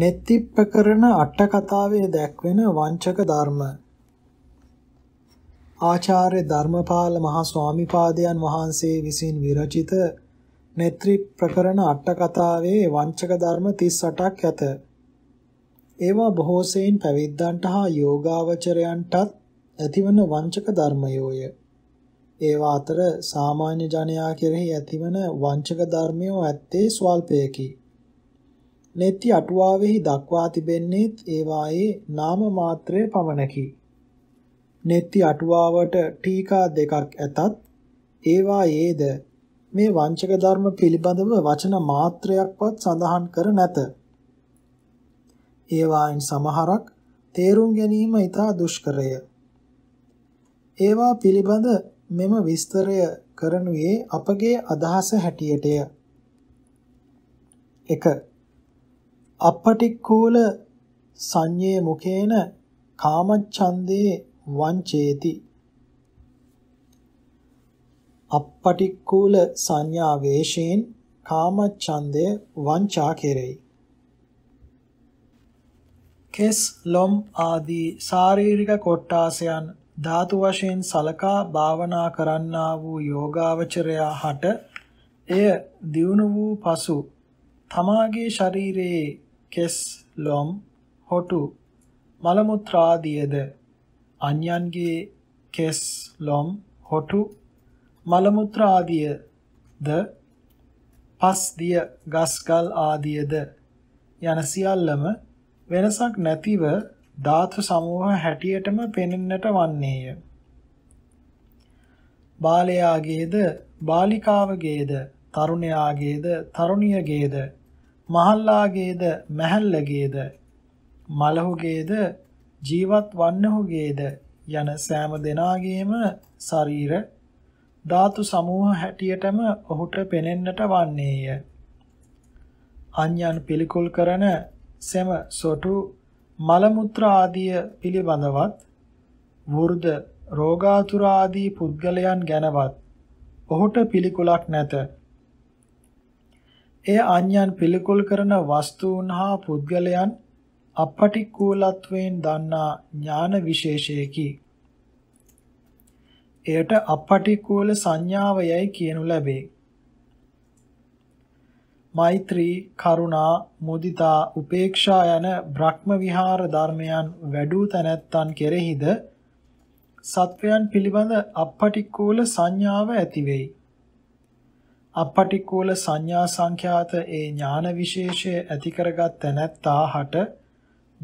නෙත්තිප්පකරණ අට කතාවේ දැක්වෙන වංචක ධර්ම ආචාර්ය ධර්මපාල මහා ස්වාමිපාදයන් වහන්සේ විසින් විරචිත නෙත්‍රි ප්‍රකරණ අට කතාවේ වංචක ධර්ම 38ක් ඇත. ඒවා බොහෝ සෙයින් පැවිද්දන්ට හා යෝගාවචරයන්ටත් ඇතිවන වංචක ධර්මයෝය. ඒවා අතර සාමාන්‍ය ජනයා කෙරෙහි ඇතිවන වංචක ධර්මයෝ ඇත්තේ ස්වල්පයකි. නෙත්‍ය අටුවාවෙහි දක්වා තිබෙන්නේ ඒවායේ නාම මාත්‍රය පමණකි. නෙත්‍ය අටුවාවට ටීකා දෙකක් ඇතත් ඒවායේද මේ වංචක ධර්ම පිළිබඳව වචන මාත්‍රයක්වත් සඳහන් කර නැත. ඒවායින් සමහරක් තේරුම් ගැනීම ඉතා දුෂ්කරය. ඒවා පිළිබඳ මෙම විස්තරය කරනුයේ අපගේ අදහස හැටියටය. 1 අපටික්කූල සංයේ මුකේන කාමච්ඡන්දේ වංචේති අපටික්කූල සංඥා වේශයෙන් කාමච්ඡන්දය වංචා කෙරෙයි කෙස් ලොම් ආදී ශාරීරික කොට්ටාසයන් ධාතු වශයෙන් සලකා භාවනා කරන්නා වූ යෝගාවචරයා හට එය දියුණු වූ පසු තමාගේ ශරීරයේ කෙස් ලොම් හොටු මල මුත්‍රාදියද අන්‍යයන්ගේ කෙස් ලොම් හොටු මල මුත්‍රාදියද පස්දිය ගස්කල් ආදියද යන සියල්ලම වෙනසක් නැතිව ධාතු සමූහ හැටියටම පෙනෙන්නට වන්නේය. බාලයාගේද බාලිකාවගේද තරුණයාගේද තරුණියගේද මහල්ලාගේද මැහැල්ලගේද මලහුගේද ජීවත් වන්නහුගේද යන සෑම දෙනාගේම ශරීර ධාතු සමූහ හැටියටම ඔහුට පෙනෙන්නට වන්නේය. අන්‍යයන් පිළිකුල් කරන සෙම සොටු මල මුත්‍රා ආදී පිළිබඳවත් වෘද රෝගාතුර ආදී පුද්ගලයන් ගැනවත් ඔහුට පිළිකුලක් නැත. එය අන්‍යයන් පිළිකුල් කරන වස්තුන් හා පුද්ගලයන් අපටික්කූලත්වයෙන් දන්නා ඥාන විශේෂයකි. එයට අපටික්කූල සංඥාව යයි කියනු ලැබේ. මෛත්‍රී කරුණා මුදිතා උපේක්ෂා යන බ්‍රහ්ම විහාර ධර්මයන් වැඩූ තැනැත්තන් කෙරෙහිද සත්වයන් පිළිබඳ අපටික්කූල සංඥාව ඇති වෙයි. අපටිකූල සංඥා සංඛ්‍යාත ඒ ඥාන විශේෂය ඇති කරගත් තැනැත්තා හට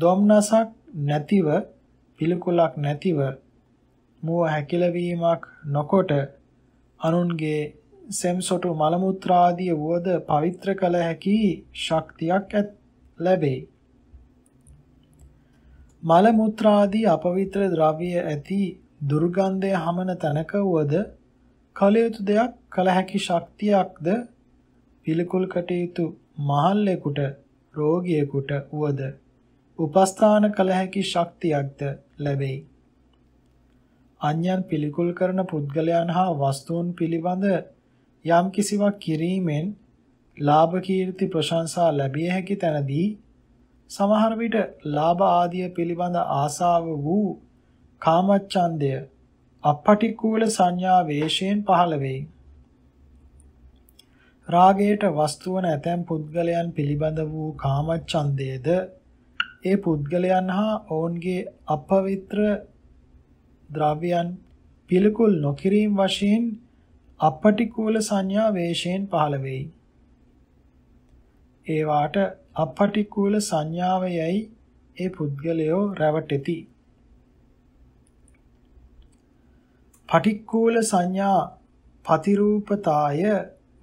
ධම්නසක් නැතිව පිළිකුලක් නැතිව මුව හැකිලවීමක් නොකොට අනුන්ගේ සෙම්සොටු මල මුත්‍රාදී වුවද පවිත්‍ර කළ හැකි ශක්තියක් ලැබේ. මල මුත්‍රාදී අපවිත්‍ර ද්‍රව්‍ය ඇති දුර්ගන්ධය හමන තැනක වුවද කල යුතු දෙයක් කළ හැකි ශක්තියක්ද පිළිකුල් කටයුතු මහල්ලෙකුට රෝගියෙකුට වුවද උපස්ථාන කළ හැකි ශක්තියක්ද ලැබෙයි. අන්‍යයන් පිළිකුල් කරන පුද්ගලයන් හා වස්තුන් පිළිබඳ යම් කිසිවක් කිරීමෙන් ලාභ කීර්ති ප්‍රශංසා ලැබිය හැකි තැනදී සමහර විට ලාභ ආදිය පිළිබඳ ආසාව වූ කාමච්ඡන්දය අපටික්කුල සංඥා වේශයෙන් පහළ වෙයි. රාගයට වස්තු වන ඇතැම් පුද්ගලයන් පිළිබඳ වූ කාමච්ඡන්දයේද ඒ පුද්ගලයන් හා ඔවුන්ගේ අපවිත්‍ර ද්‍රව්‍යයන් පිළිකුල් නොකිරීම වශයෙන් අපටිකූල සංඥා වේශයෙන් පහළ වෙයි. ඒ වාට අපටිකූල සංඥාවයයි ඒ පුද්ගලයෝ රැවටෙති. පටික්කූල සංඥා පතිරූපතාය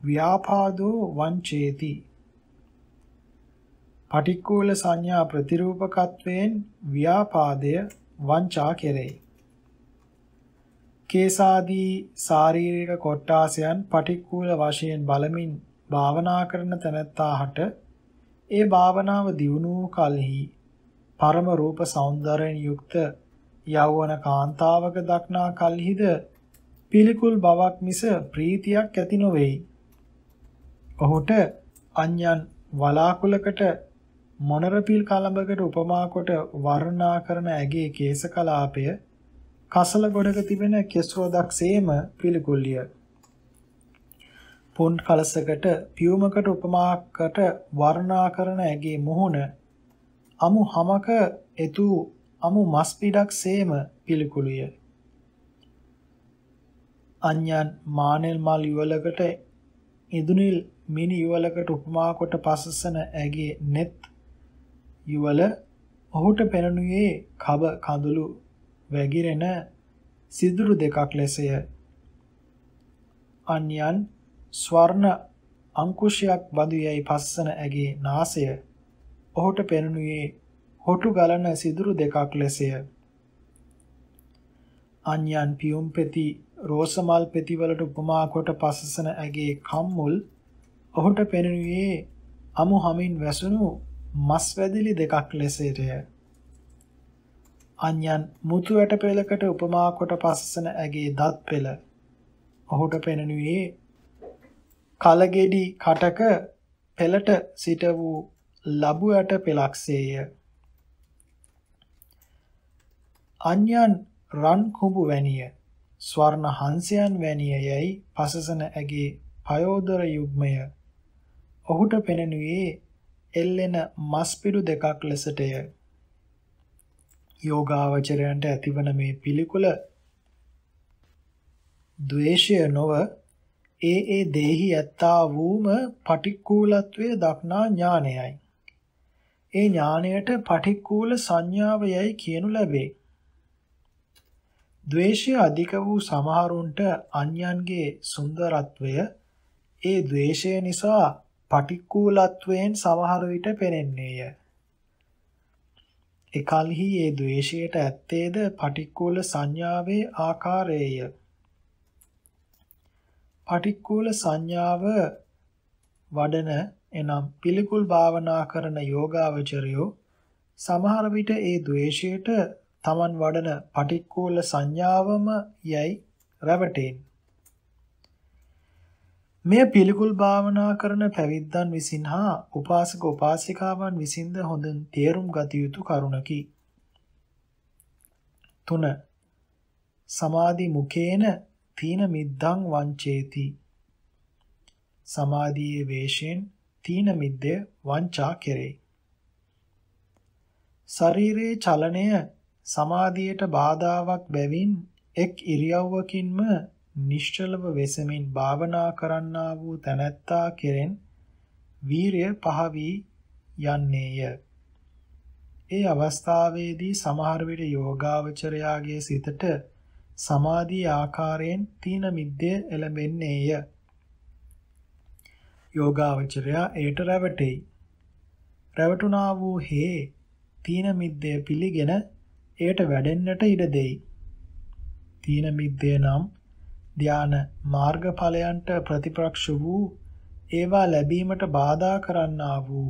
ව්‍යාපාදෝ වංචේති පටික්කුල සංඥා ප්‍රතිරූපකත්වයෙන් ව්‍යාපාදය වංචා කෙරේ. කේසාදී ශාරීරික කොට්ටාසයන් පටික්කුල වශයෙන් බලමින් භාවනා කරන තැනැත්තාහට ඒ භාවනාව දියුණු කලෙහි පරම රූප సౌందර්යයෙන් යුක්ත යෞවන කාන්තාවක දක්නා කල්හිද පිළිකුල් බවක් මිස ප්‍රීතියක් ඇති නොවේයි. ඔහුට අන්‍යයන් වලාකුලකට මොනරපිල් කලඹකට උපමා කොට වර්ණනා කරන ඇගේ කේස කලාපය කසල ගොඩක තිබෙන කෙස්රෝදක්සේම පිළිකුල්ලිය. පොන් කලසකට පියුමකට උපමාකට වර්ණනා කරන ඇගේ මුහුණ අමු හමක එතු අමු මස් පිඩක් සේම පිළිකුලිය. අන්‍යයන් මානෙල් මල් යුවලකට ඉදුනිල් මිනි යුවලකට උපමා කොට පසසන ඇගේ net යුවල ඔහුට පෙනුනේ කබ කඳුළු වැగిරෙන සිදුරු දෙකක් ලෙසය. අන්‍යයන් ස්වර්ණ අංකුශයක් බඳු යයි පස්සන ඇගේ නාසය ඔහුට පෙනුනේ හොටු ගලන සිදුරු දෙකක් ලෙසය. අන්‍යයන් පියුම් පෙති රෝසමල් පෙති වලට උපමා කොට පසසන ඇගේ කම්මුල් ඔහුට පෙනුයේ අමු හමින් වැසුණු මස් වැදිලි දෙකක් ලෙසටය. අන්‍යන් මුතු ඇට පෙළකට උපමා කොට පස්සන ඇගේ දත් පෙළ. ඔහුට පෙනුයේ කලගෙඩි කටක පෙළට සිට වූ ලබු ඇට පෙළක්සේය. අන්‍යන් රන් කුඹු වැනිය ස්වර්ණ හංසයන් වැනිය යැයි පසසන ඇගේ පයෝදර යුග්මය ඔහුට පෙනෙනුයේ එල්ලෙන මස්පිඩු දෙකක් ලෙසටය. යෝගාවචරයන්ට ඇතිවන මේ පිළිකුල ද්වේෂය නොව ඒ ඒ දේහි ඇත්තා වූම පටික්කුලත්වයේ දක්නා ඥානයයි. ඒ ඥාණයට පටික්කුල සංඥාව යයි කියනු ලැබේ. ද්වේෂය අධික වූ සමහරුන්ට අන්‍යයන්ගේ සුන්දරත්වය ඒ ද්වේෂය නිසා පටික්කුලත්වයෙන් සමහර විට පෙනෙන්නේය. එකල්හි ඒ ද්වේෂයට ඇත්තේද පටික්කුල සංඥාවේ ආකාරයේය. පටික්කුල සංඥාව වඩන එනම් පිළිකුල් භාවනා කරන යෝගාවචරයෝ සමහර විට ඒ ද්වේෂයට තමන් වඩන පටික්කුල සංඥාවම යයි රැවටෙන්නේ මෙය පිළිකුල් භාවනා කරන පැවිද්දන් විසින් හා උපාසක උපාසිකාවන් විසින්ද හොඳින් තේරුම් ගත යුතු කරුණකි. 3. සමාධි මුකේන තීන මිද්දං වංචේති. සමාධියේ වේශයෙන් තීන මිද්දය වංචා කෙරේ. ශරීරයේ චලනය සමාධියට බාධාවක් බැවින් එක් ඉරියව්වකින්ම නිශ්චලව වෙසමින් භාවනා කරන්නා වූ තැනැත්තා කෙරෙන් වීරය පහ වී යන්නේය. ඒ අවස්ථාවේදී සමහර විට යෝගාවචරයාගේ සිතට සමාධි ආකාරයෙන් තීන මිද්දේ එළඹෙන්නේය. යෝගාවචරයා එයට රැවටෙයි. රැවටුණා වූ හේ තීන මිද්දේ පිළිගෙන එයට වැඩෙන්නට ඉඩ දෙයි. තීන මිද්දේ නම් ධාන මාර්ගඵලයන්ට ප්‍රතිපක්ෂ වූ ඒවා ලැබීමට බාධා කරන්නා වූ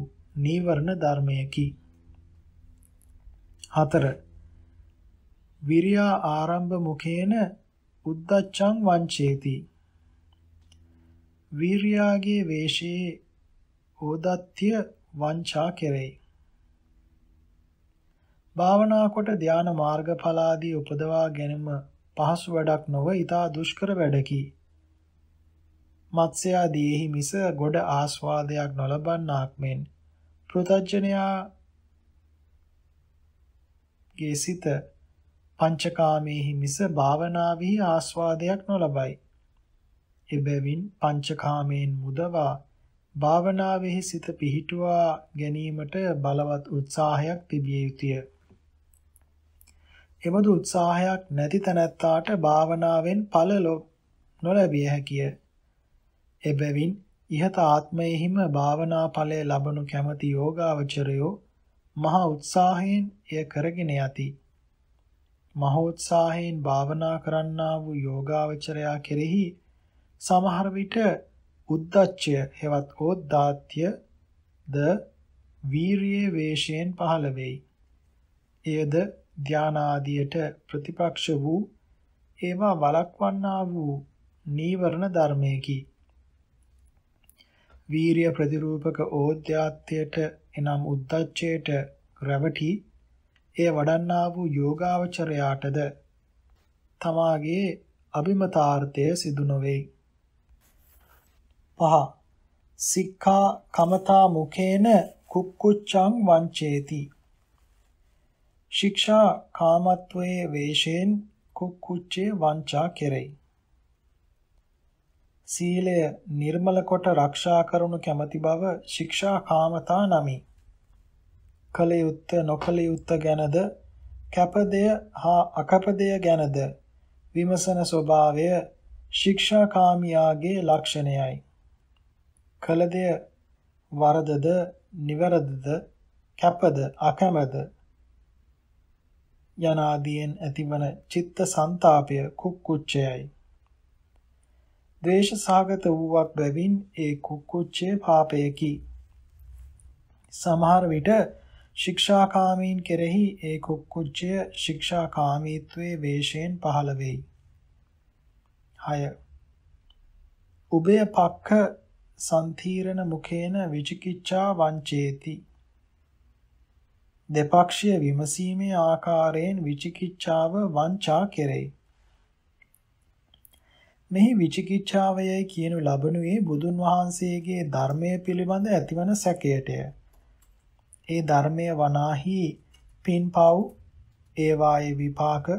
නීවරණ ධර්මයකි. 4. විරියා ආරම්භ මුඛේන උද්දච්ඡං වංචේති. වීරයාගේ වේශේ ඕදත්‍ය වංචා කෙරෙයි. භාවනා කොට ධානා මාර්ගඵලාදී උපදවා ගැනීම පහසු වැඩක් නොව ඊතා දුෂ්කර වැඩකි. මත්ස්‍යාදීෙහි මිස ගොඩ ආස්වාදයක් නොලබන්නාක් මෙන් පෘතජ්ජනයාගේ සිත පංචකාමයෙහි මිස භාවනාවෙහි ආස්වාදයක් නොලබයි. එබැවින් පංචකාමයෙන් මුදවා භාවනාවෙහි සිත පිහිටුවා ගැනීමට බලවත් උත්සාහයක් තිබිය යුතුය. එබඳු උත්සාහයක් නැති තැනැත්තාට භාවනාවෙන් ඵල නොලැබිය හැකිය. එබැවින් ইহත ආත්මයෙහිම භාවනා ඵලය ලබනු කැමති යෝගාවචරයෝ මහා උත්සාහයෙන් එය කරගෙන යති. මහෝත්සාහයෙන් භාවනා කරන්නා වූ යෝගාවචරයා කෙරෙහි සමහර විට උද්දච්චය හෙවත් ඕද්දාත්‍ය ද වීරියේ වේශයෙන් පහළ වෙයි. එයද ධානාදියට ප්‍රතිපක්ෂ වූ ඒවා වළක්වන්නා වූ නීවරණ ධර්මයකි. වීරිය ප්‍රතිරූපක ඕද්‍යාත්‍යයට එනම් උද්දච්චයට රැවටි එය වඩන්නා වූ යෝගාවචරයාටද තමාගේ අභිමතාර්ථය සිදු නොවේ. පහ සික්ඛා කමතා මුඛේන කුක්කුච්ඡං වංචේති ශික්ෂා කාමත්වයේ වේශයෙන් කුක්කුච්චේ වංචා කෙරෙයි. සීලය නිර්මල කොට ආරක්ෂා කරනු කැමැති බව ශික්ෂා කාමතා නමි. කලයුත්ත නොකලයුත්ත ගැනද කැපදය හා අකපදය ගැනද විමසන ස්වභාවය ශික්ෂාකාමියාගේ ලක්ෂණයයි. කලදය වරදද නිවැරදද කැපද අකමැද යනාදීන් ඇතිවන චිත්ත સંతాපය කුක්කුච්චයයි. ද්වේෂ සාගත වූවක් බැවින් ඒ කුක්කුච්චේ පාපයකි. සමහර විට ශික්ෂාකාමීන් කෙරෙහි ඒ කුක්කුච්චය ශික්ෂාකාමීත්වයේ වේශයෙන් පහළ වෙයි. 6. උභය පක්ඛ සම්තිරණ මුඛේන විචිකිච්ඡා වංචේති දෙපක්ෂීය විමසීමේ ආකාරයෙන් විචිකිච්ඡාව වංචා කෙරෙයි. මෙහි විචිකිච්ඡාවයයි කියනු ලබනුයේ බුදුන් වහන්සේගේ ධර්මය පිළිබඳ ඇතිවන සැකයටය. ඒ ධර්මය වනාහි පින්පව් ඒවායේ විපාක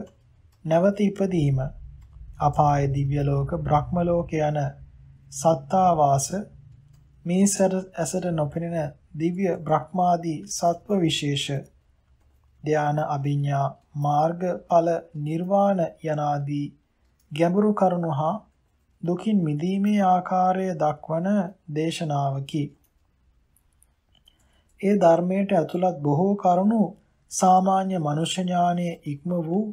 නැවත ඉපදීම අපාය දිව්‍ය ලෝක බ්‍රහ්ම ලෝක යන සත්තාවාස මේ සැර ඇසට නොපෙනෙන දිව්‍ය බ්‍රහ්මාදී සත්ව විශේෂ ධාන අභිඥා මාර්ගඵල නිර්වාණ යනාදී ගැඹුරු කරුණු හා දුකින් මිදීමේ ආකාරය දක්වන දේශනාවකි. ඒ ධර්මයට ඇතුළත් බොහෝ කරුණු සාමාන්‍ය මනුෂ්‍ය ඥානයේ ඉක්ම වූ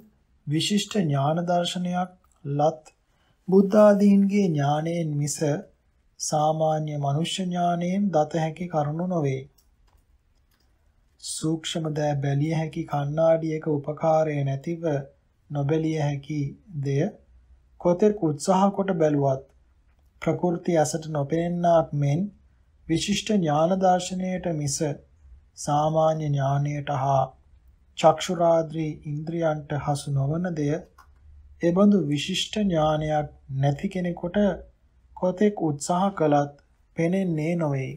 විශිෂ්ට ඥාන දර්ශනයක් ලත් බුද්ධ ආදීන්ගේ ඥානයෙන් මිස සාමාන්‍ය මනුෂ්‍ය ඥාණයෙන් දත හැකි කරුණු නොවේ. සූක්ෂම දෑ බැලිය හැකි කණ්ණාඩියක උපකාරය නැතිව නොබැලිය හැකි දෙය කොතෙක් උත්සාහ කොට බැලුවත් ප්‍රකෘති ඇසට නොපෙනෙන්නාක් මෙන් විශිෂ්ට ඥාන දර්ශනයට මිස සාමාන්‍ය ඥානයට හා චක්ෂුරාද්‍රී ඉන්ද්‍රියන්ට හසු නොවන දෙය එබඳු විශිෂ්ට ඥානයක් නැති කෙනෙකුට කොතෙක් උත්සාහ කළත් පෙනෙන්නේ නොවේ.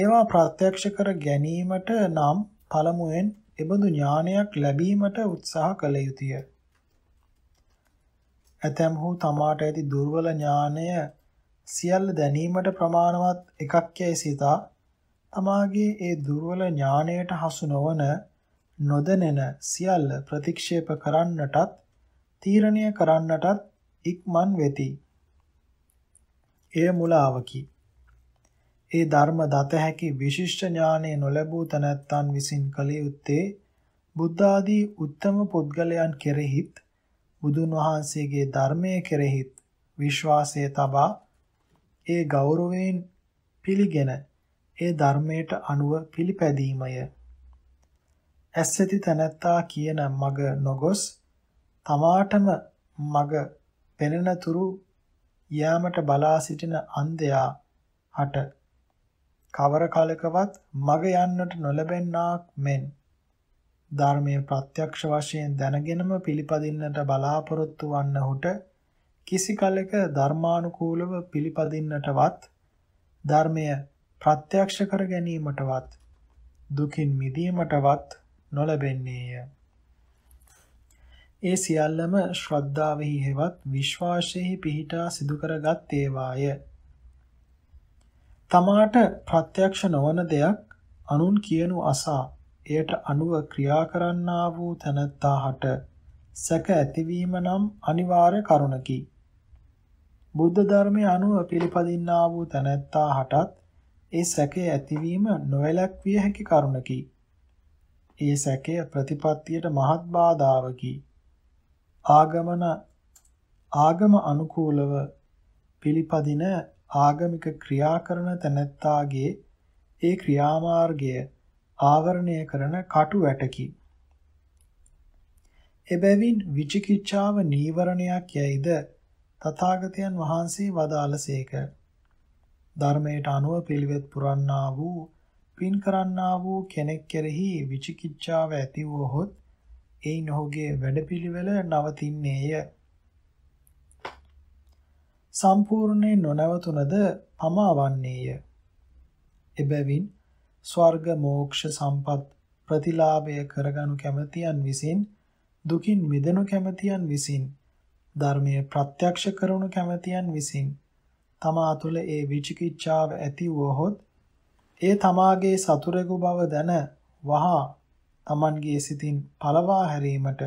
ඒවා ප්‍රත්‍යක්ෂ කර ගැනීමට නම් පළමුවෙන් එබඳු ඥානයක් ලැබීමට උත්සාහ කළ යුතුය. ඇතැම් හෝ තමාට ඇති දුර්වල ඥානය සියල්ල දැනීමට ප්‍රමාණවත් එකක් යැයි සිතා තමාගේ ඒ දුර්වල ඥානයට හසු නොවන නොදැනෙන සියල්ල ප්‍රතික්ෂේප කරන්නටත් තීරණය කරන්නටත් ඉක්මන් වෙති. එය මුලාවකි. ඒ ධර්ම දත හැකි විශිෂ්ට ඥානෙ නොලැබූ තැනැත්තන් විසින් කළ යුත්තේ බුද්ධ ආදී උත්තම පුද්ගලයන් කෙරෙහිත් බුදුන් වහන්සේගේ ධර්මයේ කෙරෙහිත් විශ්වාසය තබා ඒ ගෞරවයෙන් පිළිගෙන ඒ ධර්මයට අනුව පිළිපැදීමය. ඇස්සති තැනැත්තා කියන මග නොගොස් තමාටම මග පෙනෙන තුරු යෑමට බලා සිටින අන්ධයා හට කවර කලකවත් මග යන්නට නොලැබෙන්නාක් මෙන් ධර්මයේ ප්‍රත්‍යක්ෂ වශයෙන් දැනගෙනම පිළිපදින්නට බලාපොරොත්තු වන්නහුට කිසි කලක ධර්මානුකූලව පිළිපදින්නටවත් ධර්මය ප්‍රත්‍යක්ෂ කර ගැනීමටවත් දුකින් මිදීමටවත් නොලැබෙන්නේය ඒ සියල්ලම ශ්‍රද්ධාවෙහි හෙවත් විශ්වාසයෙහි පිහිටා සිදු කරගත් ඒවාය. තමාට ප්‍රත්‍යක්ෂ නොවන දෙයක් අනුන් කියනු අසා එයට අනුව ක්‍රියා කරන්නා වූ තනත්තාහට සැක ඇතිවීම නම් අනිවාර්ය කරුණකි. බුද්ධ ධර්මයේ අනුව පිළිපදින්නා වූ තනත්තාහටත් ඒ සැකේ ඇතිවීම නොවැළැක්විය හැකි කරුණකි. ඒ සැකය ප්‍රතිපත්තියට මහත් බාධාවකි. ආගමන ආගම අනුකූලව පිළිපදින ආගමික ක්‍රියා කරන තැනැත්තාගේ ඒ ක්‍රියාමාර්ගය ආවරණය කරන කටු වැටකි. එබැවින් විචිකිච්ඡාව නීවරණයක් යයිද තථාගතයන් වහන්සේ වදාළසේක. ධර්මයට අනුව පිළිවෙත් පුරන්නා වූ පින් කරන්නා වූ කෙනෙක් කෙරෙහි විචිකිච්ඡාව ඇති වූහොත් එයින් ඔහුගේ වැඩපිළිවෙල නවතින්නේය. සම්පූර්ණයෙන් නොනවතුනද පමාවන්නේය. එබැවින් ස්වර්ග මෝක්ෂ සම්පත් ප්‍රතිලාභය කරගනු කැමැතියන් විසින් දුකින් මිදෙනු කැමැතියන් විසින් ධර්මය ප්‍රත්‍යක්ෂ කරනු කැමැතියන් විසින් තමා තුළ ඒ විචිකිච්ඡාව ඇති වුවහොත් ඒ තමාගේ සතුරෙකු බව දැන වහා Tamanගේ සිතින් පළවා හැරීමට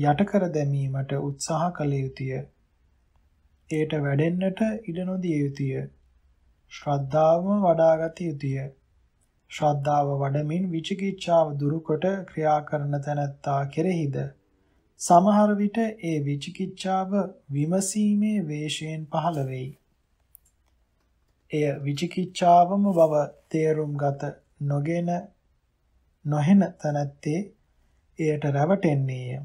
යටකර දැමීමට උත්සාහ කළ යුතුය. ඒට වැඩෙන්නට ඉඩ නොදිය යුතුය. ශ්‍රද්ධාවම වඩාගත යුතුය. ශ්‍රද්ධාව වඩමින් විචිකිච්ඡාව දුරුකොට ක්‍රියා කරන තැනැත්තා කෙරෙහිද සමහර විට ඒ විචිකිච්ඡාව විමසීමේ වේශයෙන් පහළ වෙයි. එය විචිකිච්ඡාවම බව තේරුම් ගත නොගෙන නොහෙන තැනැත්තේ එයට රැවටෙන්නේය.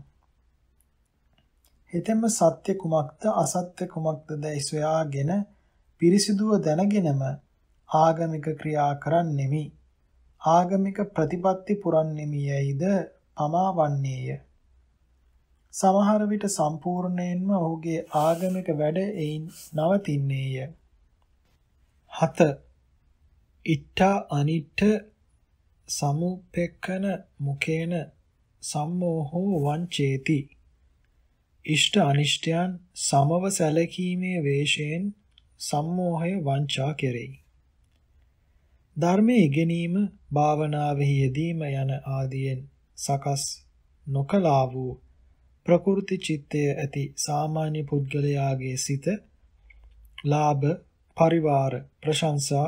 හෙතෙම සත්‍ය කුමක්ද අසත්‍ය කුමක්ද දැයි සොයාගෙන පිරිසිදුව දැනගෙනම ආගමික ක්‍රියා කරන්නෙමි. ආගමික ප්‍රතිපත්ති පුරන්නෙමි යයිද පමාවන්නේය. සමහර විට සම්පූර්ණයෙන්ම ඔහුගේ ආගමික වැඩ එයින් නවතින්නේය. 7. ඉත්තා අනිත්‍ය සමුප්පෙක්කන මුකේන සම්මෝහෝ වංචේති ඉෂ්ට අනිෂ්ටයන් සමව සැලකීමේ වේශයෙන් සම්මෝහය වංචා කෙරෙයි ධර්මයේ ඉගෙනීම භාවනාවෙහි යෙදීම යන ආදියෙන් සකස් නොකලා වූ ප්‍රකෘති චිත්තය ඇති සාමාන්‍ය පුද්ගලයාගේ සිත ලාභ පරිවාර ප්‍රශංසා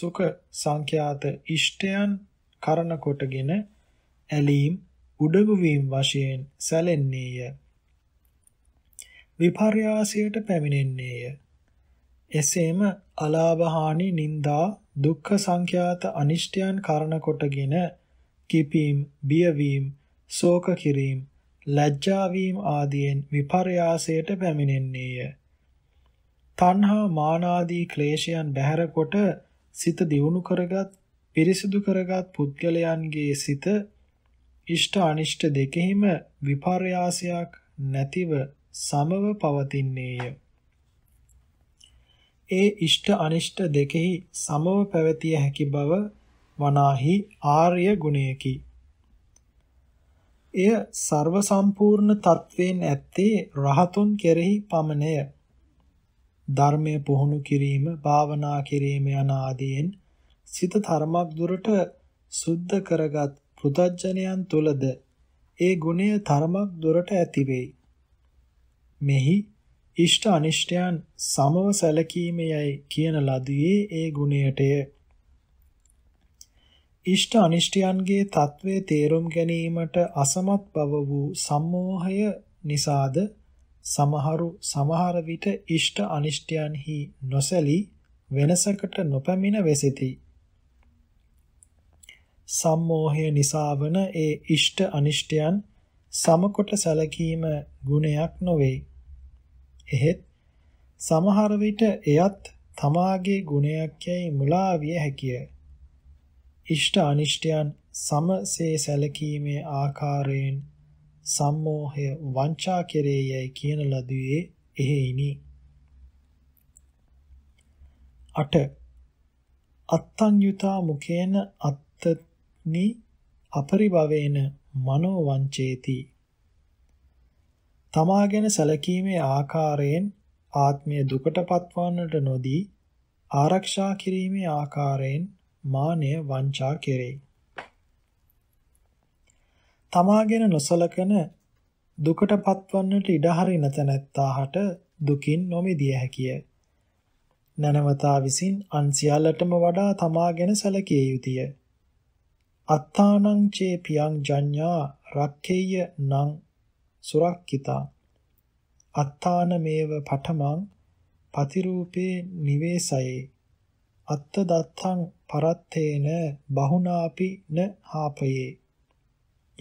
සුඛ සංඛ්‍යාත ඉෂ්ටයන් කරන කොටගෙන ඇලීම් උඩඟු වීම වශයෙන් සැලෙන්නේය. විපර්යාසයට පැමිණෙන්නේය. එසේම අලාභහානි නිന്ദා දුක්ඛ සංඛ්‍යාත අනිෂ්ටයන් කරන කොටගෙන කිපීම් බියවීම ශෝක කිරීම ලැජ්ජා වීම ආදීන් විපර්යාසයට පැමිණෙන්නේය තණ්හා මාන ආදී ක්ලේශයන් බැහැර කොට සිත දියුණු කරගත් පිරිසිදු කරගත් පුද්ගලයන්ගේ සිත ඉෂ්ට අනිෂ්ට දෙකෙහිම විපර්යාසයක් නැතිව සමව පවතින්නේය. ඒ ඉෂ්ට අනිෂ්ට දෙකෙහි සමව පැවතිය හැකි බව වනාහි ආර්ය ගුණයකි. එය ਸਰව සම්පූර්ණ තත්වයෙන් ඇත්තේ රහතුන් කෙරෙහි පමණය. ධර්මය පුහුණු කිරීම, භාවනා කිරීම යන ආදීන් සිත තරමක් දුරට සුද්ධ කරගත් පෘථජ්ජනයන් තුලද ඒ ගුණය තරමක් දුරට ඇති වෙයි. මෙහි ඉෂ්ඨ අනිෂ්ඨයන් සමව සැලකීමේයි කියන ලදී ඒ ගුණයටය. ඉෂ්ඨ අනිෂ්ඨයන්ගේ తත්වයේ තේරුම් ගැනීමට අසමත් බව වූ සම්මෝහය නිසාද සමහරු සමහර විට ඉෂ්ඨ අනිෂ්ඨයන්හි නොසැලී වෙනසකට නොපැමිණ වෙසිතී. සම්මෝහය නිසා වන ඒ ඉෂ්ට අනිෂ්ටයන් සමකොට සැලකීම ගුණයක් නොවේ. එහෙත් සමහර විට එයත් තමාගේ ගුණයක් යයි මුලා විය හැකිය. ඉෂ්ට අනිෂ්ටයන් සමසේ සැලකීමේ ආකාරයෙන් සම්මෝහය වංචා කෙරේයයි කියන ලදුවේ එහෙයිනි. 8. අත්තං යුතා මුකේන අත්ත නි අපරිභවේන මනෝ වංචේති තමා ගැන සැලකීමේ ආකාරයෙන් ආත්මය දුකට පත්වන්නට නොදී ආරක්ෂා කිරීමේ ආකාරයෙන් මානය වංචා කෙරේ තමා ගැන නොසලකන දුකට පත්වන්නට ඉඩ හරින තැනැත්තාට දුකින් නොමිදිය හැකිය නැනවතා විසින් අන් සියල්ලටම වඩා තමා ගැන සැලකිය යුතුය අත්තානං චේ පියං ජඤ්ඤා රක්ඛේය නං සුරක්කිතා අත්තානමේව පඨමං පතිරූපේ නිවේසයේ අත්ත දත්තං පරත්තේන බහුනාපි න හාපයේ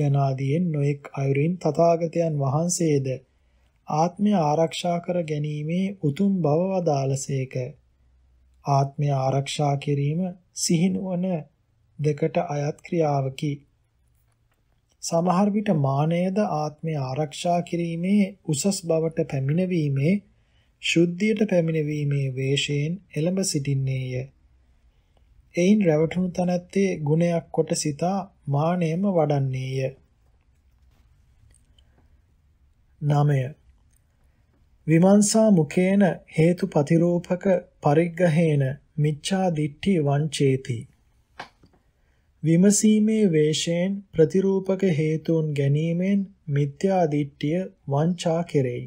යනාදීන් නොඑක් අයුරින් තථාගතයන් වහන්සේද ආත්මය ආරක්ෂා කර ගැනීමේ උතුම් බව වදාළසේක ආත්මය ආරක්ෂා කිරීම සිහිනුවන දෙකට අයත් ක්‍රියාවකි. සමහර විට මානයද ආත්මය ආරක්ෂා කිරීමේ උසස් බවට පැමිණීමේ ශුද්ධියට පැමිණීමේ වේශයෙන් එළඹ සිටින්නේය. එයින් රැවටුණු තනත්තේ ගුණයක් කොට සිතා මානයම වඩන්නේය. 9. විමංශා මුකේන හේතු ප්‍රතිරූපක පරිග්ගහේන මිච්ඡා දිට්ඨි වංචේති විමසීමේ වේශයෙන් ප්‍රතිරූපක හේතුන් ගැනීමෙන් මිත්‍යා දිට්ඨිය වංචා කෙරෙයි.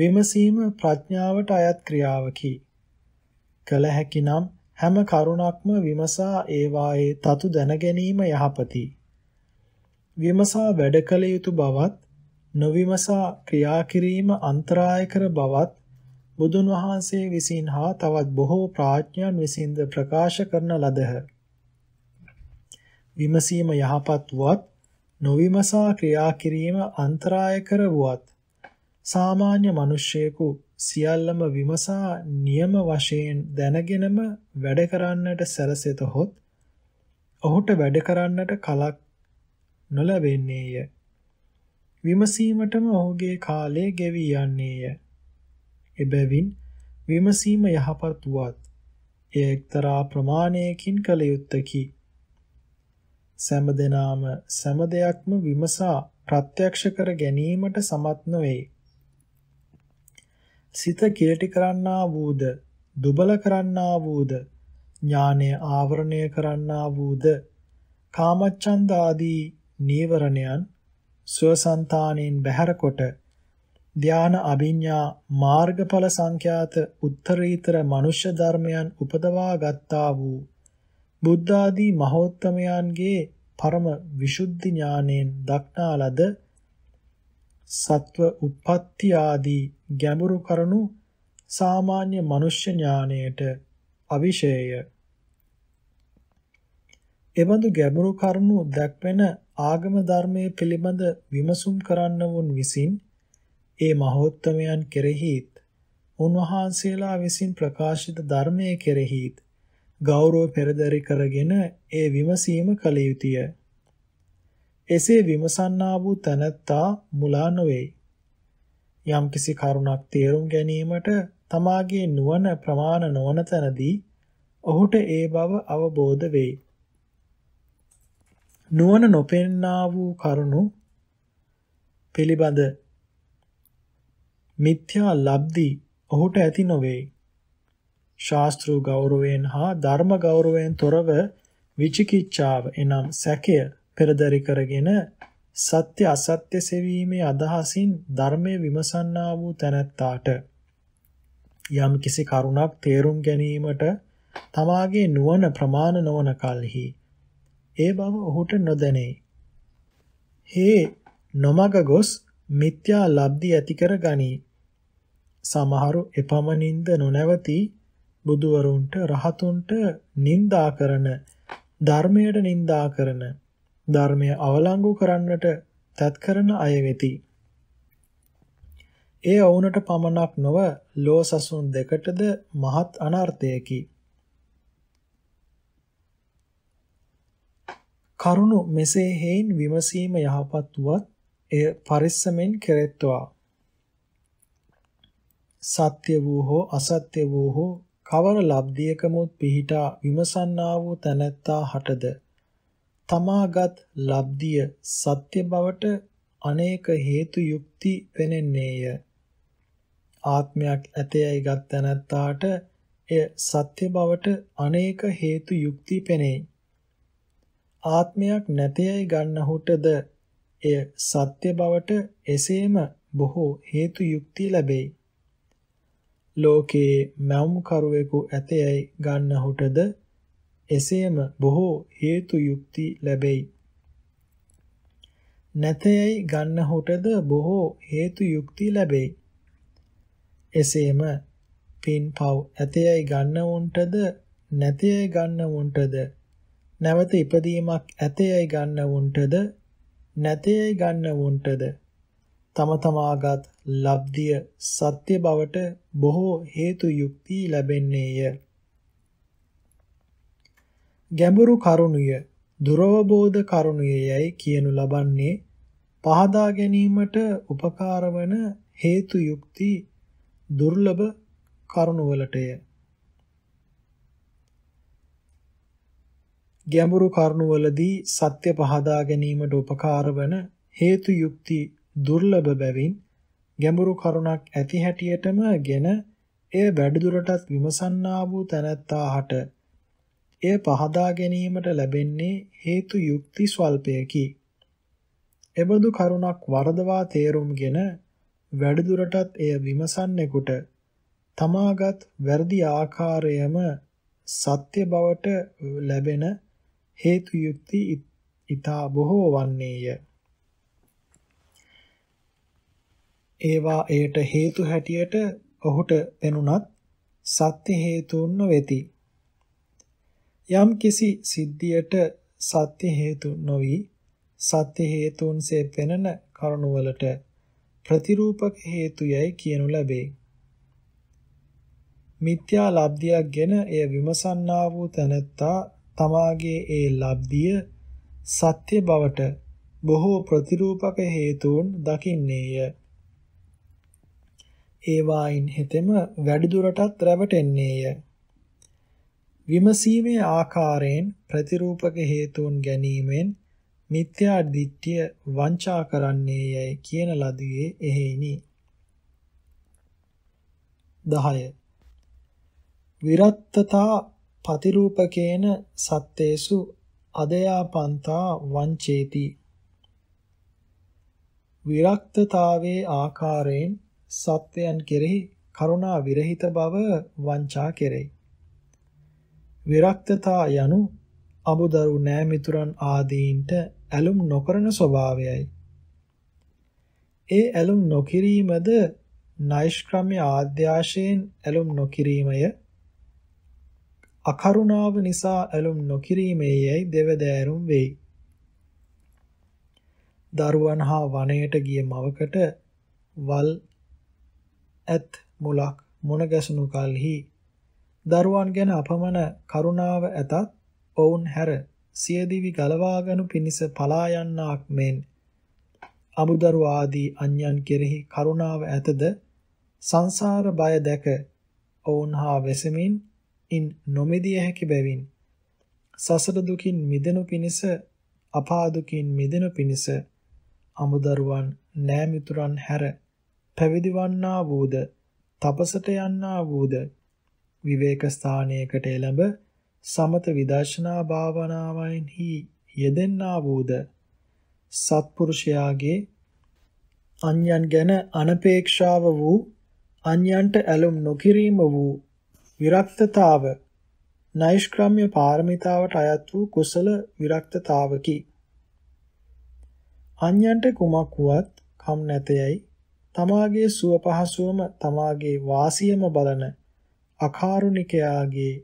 විමසීම ප්‍රඥාවට අයත් ක්‍රියාවකි. කල හැකි නම් හැම කරුණක්ම විමසා ඒවායේ තතු දැන ගැනීම යහපති. විමසා වැඩ කළ යුතු බවත් නොවිමසා ක්‍රියා කිරීම අන්තරාය කර බවත් බුදුන් වහන්සේ විසින් හා තවත් බොහෝ ප්‍රඥාන් විසින්ද ප්‍රකාශ කරන ලදහ. විමසීම යහපත් වුවත් නොවිමසා ක්‍රියා කිරීම අන්තරාය කර වුවත් සාමාන්‍ය මිනිසෙකු සියල්ලම විමසා නියම වශයෙන් දැනගෙනම වැඩ කරන්නට සැරසෙතොත් ඔහුට වැඩ කරන්නට කලක් නොලැබෙන්නේය. විමසීමටම ඔහුගේ කාලය ගෙවී යන්නේය. එබැවින් විමසීම යහපත් වුවත් එය එක්තරා ප්‍රමාණයකින් කළ යුත්තකි. සෑම දිනාම සෑම දෙයක්ම විමසා ප්‍රත්‍යක්ෂ කර ගැනීමට සමත් නොවේ. සිත කිලටි කරන්නා වූද, දුබල කරන්නා වූද, ඥානය ආවරණය කරන්නා වූද, කාමච්ඡන්ද ආදී නීවරණයන් ස්වසන්තානෙන් බැහැරකොට ධාන අභිඥා මාර්ගඵල සංඛ්‍යාත උත්තරීතර මනුෂ්‍ය ධර්මයන් උපදවා ගත්තා වූ බුද්ධ ආදී මහෝත්තමයන්ගේ පරම විසුද්ධි ඥාණයෙන් දක්නා ලද සත්ව උප්පත්ති ආදී ගැඹුරු කරුණු සාමාන්‍ය මනුෂ්‍ය ඥාණයට අවිශේය. එබඳු ගැඹුරු කරුණු දැක්වෙන ආගම ධර්මයේ පිළිබඳ විමසුම් කරන්න වුන් විසින් ඒ මහෝත්තමයන් කෙරෙහිත් උන්වහන්සේලා විසින් ප්‍රකාශිත ධර්මයේ කෙරෙහිත් ගෞරව පෙරදරි කරගෙන ඒ විමසීම කළ යුතුය. එසේ විමසන්නා වූ තනත්තා මුලා නොවේ. යම්කිසි කරුණක් තේරුම් ගැනීමට තමාගේ නුවණ ප්‍රමාණ නොවන තැනදී ඔහුට ඒ බව අවබෝධ වෙයි. නුවණ නොපෙන්නා වූ කරුණු පිළිබඳ මිත්‍යා ලබ්ධි ඔහුට ඇති නොවේ. ශාස්ත්‍ර ගෞරවයෙන් හා ධර්ම ගෞරවයෙන් තොරව විචිකිච්ඡාව එනම් සැකය පෙරදරි කරගෙන සත්‍ය අසත්‍ය සෙවීමේ අදහසින් ධර්මයේ විමසන්නා වූ තැනැත්තාට යම් කිසි කරුණක් තේරුම් ගැනීමට තමාගේ නුවණ ප්‍රමාණ නොවන කලෙහි ඒ බව ඔහුට නොදැනේ. හේ නොමග ගොස් මිත්‍යා ලබ්ධි ඇති කර ගනී. සමහරු එපමණින්ද නොනැවති බුදුවරුන්ට රහතුන්ට නිඳා කරන ධර්මයට නිඳා කරන ධර්මය අවලංගු කරන්නට තත් කරන අය වෙති. ඒ වුණට පමණක් නොව ලෝ සසුන් දෙකටද මහත් අනර්ථයකි. කරුණු මෙසේ හේයින් විමසීම යහපත් වුවත් එය පරිස්සමෙන් කෙරෙත්වා. සත්‍ය වූ හෝ අසත්‍ය වූ හෝ කවර ලබ්ධියකමුත් පිහිටා විමසන්නා වූ තැනැත්තා හටද තමාගත් ලබ්ධිය සත්‍ය බවට අනේක හේතු යුක්ති වෙනෙන්නේය ආත්මයක් ඇතේයි ගත් තැනැත්තාට එය සත්‍ය බවට අනේක හේතු යුක්ති පෙනේ ආත්මයක් නැතේයි ගන්නහුටද එය සත්‍ය බවට එසේම බොහෝ හේතු යුක්ති ලැබේ ලෝකයේ මැවුම්කරුවෙකු ඇතයයි ගන්නහුටද එසේම බොහෝ හේතු යුක්ති ලැබෙයි. නැතයයි ගන්නහුටද බොහෝ හේතු යුක්ති ලැබෙයි. එසේම පින් පව් ඇතයයි ගන්නවුන්ටද නැතයයි ගන්නවුන්ටද නැවත ඉපදීමක් ඇතයයි ගන්නවුන්ටද නැතයයි ගන්නවුන්ටද තම තමාගත් ලබ්ධිය සත්‍ය බවට බොහෝ හේතු යුක්ති ලැබෙන්නේය. ගැඹුරු කරුණුය දුරවබෝධ කරුණුයයි කියනු ලබන්නේ පහදා ගැනීමට උපකාර වන හේතු යුක්ති දුර්ලභ කරුණුවලටය. ගැඹුරු කරුණුවලදී සත්‍ය පහදා ගැනීමට උපකාර වන හේතු යුක්ති දුර්ලභ බැවින් ගැඹුරු කරුණක් ඇති හැටියටම ගෙන එය වැඩිදුරටත් විමසන්නා වූ තැනැත්තාහට එය පහදා ගැනීමට ලැබෙන්නේ හේතු යුක්ති ස්වල්පයකි. එබඳු කරුණක් වරදවා තේරුම්ගෙන වැඩිදුරටත් එය විමසන්නෙකුට තමාගත් වැරදි ආකාරයම සත්‍ය බවට ලැබෙන හේතු යුක්ති ඊතා බොහෝ වන්නේය. ඒවා එයට හේතු හැටියට ඔහුට පෙනුනත් සත්‍ය හේතුන් නොවේති. යම් කිසි සිද්ධියට සත්‍ය හේතු නොවි සත්‍ය හේතුන්සේ පෙනෙන කරුණවලට ප්‍රතිරූපක හේතුයයි කියනු ලැබේ. මිත්‍යා ලබ්ධියක් ගැන එය විමසන්නා වූ තැනැත්තා තමාගේ ඒ ලබ්ධිය සත්‍ය බවට බොහෝ ප්‍රතිරූපක හේතුන් දකින්නේය. ඒවායින් හෙතෙම වැඩිදුරටත් රැවටෙන්නේය. විමසීමේ ආකාරයෙන් ප්‍රතිරූපක හේතුන් ගැනීමෙන් මිත්‍යා දිට්ඨිය වංචා කරන්නේයයි කියන ලදුවේ එහෙයිනි. 10. විරත්තතා පතිරූපකේන සත්තේසු අදයාපන්තා වංචේති විරක්තතාවේ ආකාරයෙන් සත්වයන් කෙරෙහි කරුණා විරහිත බව වංචා කෙරෙයි. විරක්තතා යනු අබුදරු නෑමිතුරන් ආදීන්ට ඇලුම් නොකරන ස්වභාවයයි. ඒ ඇලුම් නොකිරීමද නෛෂ්ක්‍රම්‍ය ආද්‍යාශයෙන් ඇලුම් නොකිරීමය අකරුණාව නිසා ඇලුම් නොකිරීමේයයි දෙවදෑරුම් වෙයි. දරුවන් හා වනයට ගිය මවකට වල් ඇත් මුලක් මුණ ගැසුණු කලෙහි දරුවන් ගැන අපමණ කරුණාව ඇතත් ඔවුන් හැර සියදිවි ගලවාගනු පිණිස පලා යන්නාක් මෙන් අමුදරු ආදී අන්‍යයන් කෙරෙහි කරුණාව ඇතද සංසාර බය දැක ඔවුන් හා වෙසමින් ඉන් නොමෙදිය හැකි බැවින් සසර දුකින් මිදෙනු පිණිස අපා දුකින් මිදෙනු පිණිස අමුදරුවන් නෑ මිතුරන් හැර පැවිදි වන්නා වූද තපසට යන්නා වූද විවේක ස්ථානයකට එළඹ සමත විදර්ශනා භාවනාවෙන්හි යෙදෙන්නා වූද සත්පුරුෂයාගේ අන්‍යයන් ගැන අනපේක්ෂාව වූ අන්‍යයන්ට ඇලුම් නොකිරීම වූ විරක්තතාව නෛෂ්ක්‍රම්‍ය පාරමිතාවට අයත් වූ කුසල විරක්තතාවකි අන්‍යයන්ට කුමක් වුවත් කම් නැතයයි තමාගේ සුව පහසුවම තමාගේ වාසියම බලන අකාරුණිකයාගේ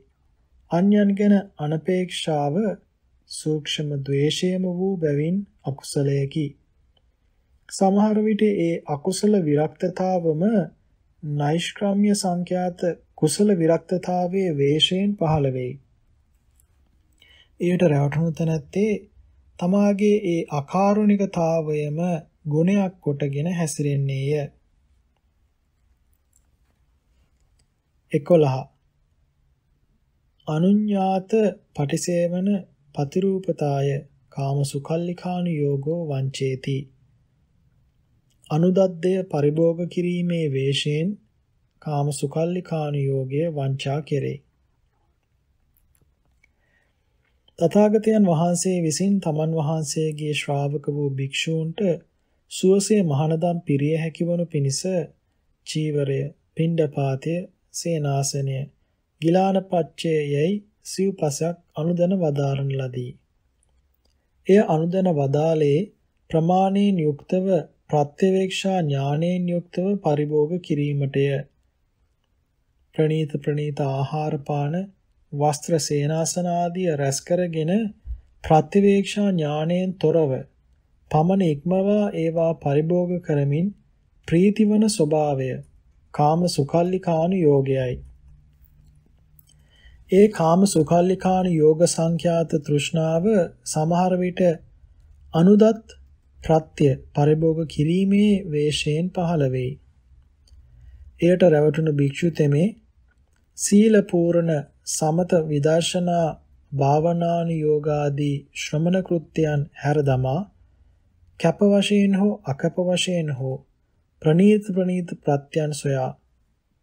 අන්‍යයන් ගැන අනපේක්ෂාව සූක්ෂම ද්වේෂයම වූ බැවින් අකුසලයකි. සමහර විට ඒ අකුසල විරක්තතාවම නෛෂ්ක්‍රම්‍ය සංඛ්‍යාත කුසල විරක්තතාවයේ වේශයෙන් පහළ වෙයි. ඊට රැවටුණු තැනැත්තේ තමාගේ ඒ අකාරුණිකතාවයම ගුණයක් කොටගෙන හැසිරෙන්නේය. 11 අනුඤ්ඤාත පටිසේවන පතිරූපතාය කාමසුකල්ලිකානු යෝගෝ වංචේති අනුදද්දය පරිභෝග කිරීමේ වේශයෙන් කාමසුකල්ලිකානු යෝගය වංචා කෙරේ තථාගතයන් වහන්සේ විසින් තමන් වහන්සේගේ ශ්‍රාවක වූ භික්ෂූන්ට සුවසේ මහානදම් පිරිය හැකිවනු පිණිස චීවරය, පිණ්ඩපාතය, සේනාසනය, ගිලානපච්චය යැයි සිව්පසක් අනුදැන වදාරන ලදී. එය අනුදැන වදාලේ ප්‍රමාණයෙන් යුක්තව ප්‍රත්‍යවේක්ෂා ඥානයෙන් යුක්තව පරිභෝග කිරීමටය. ප්‍රණීත ප්‍රණීත ආහාර පාන වස්ත්‍ර සේනාසන ආදී රැස්කරගෙන ප්‍රතිවේක්ෂා ඥාණයෙන් තොරව පමණ ඉක්මවා ඒවා පරිභෝග කරමින් ප්‍රීතිවන ස්වභාවය කාම සුකල්ලිකානු යෝගයයි. ඒ කාම සුකල්ලිකානු යෝග සංඛ්‍යාත තෘෂ්ණාව සමහර විට අනුදත් ප්‍රත්‍ය පරිභෝග කිරීමේ වේශයෙන් පහළ වෙයි. එයට රැවටුණු භික්ෂු තෙමේ සීල පූර්ණ සමත විදර්ශනා භාවනානු යෝගාදී ශ්‍රමණ කෘත්‍යයන් හැර දමා කැප වශයෙන් හෝ අකප වශයෙන් හෝ ප්‍රනීත ප්‍රනීත ප්‍රත්‍යයන් සොයා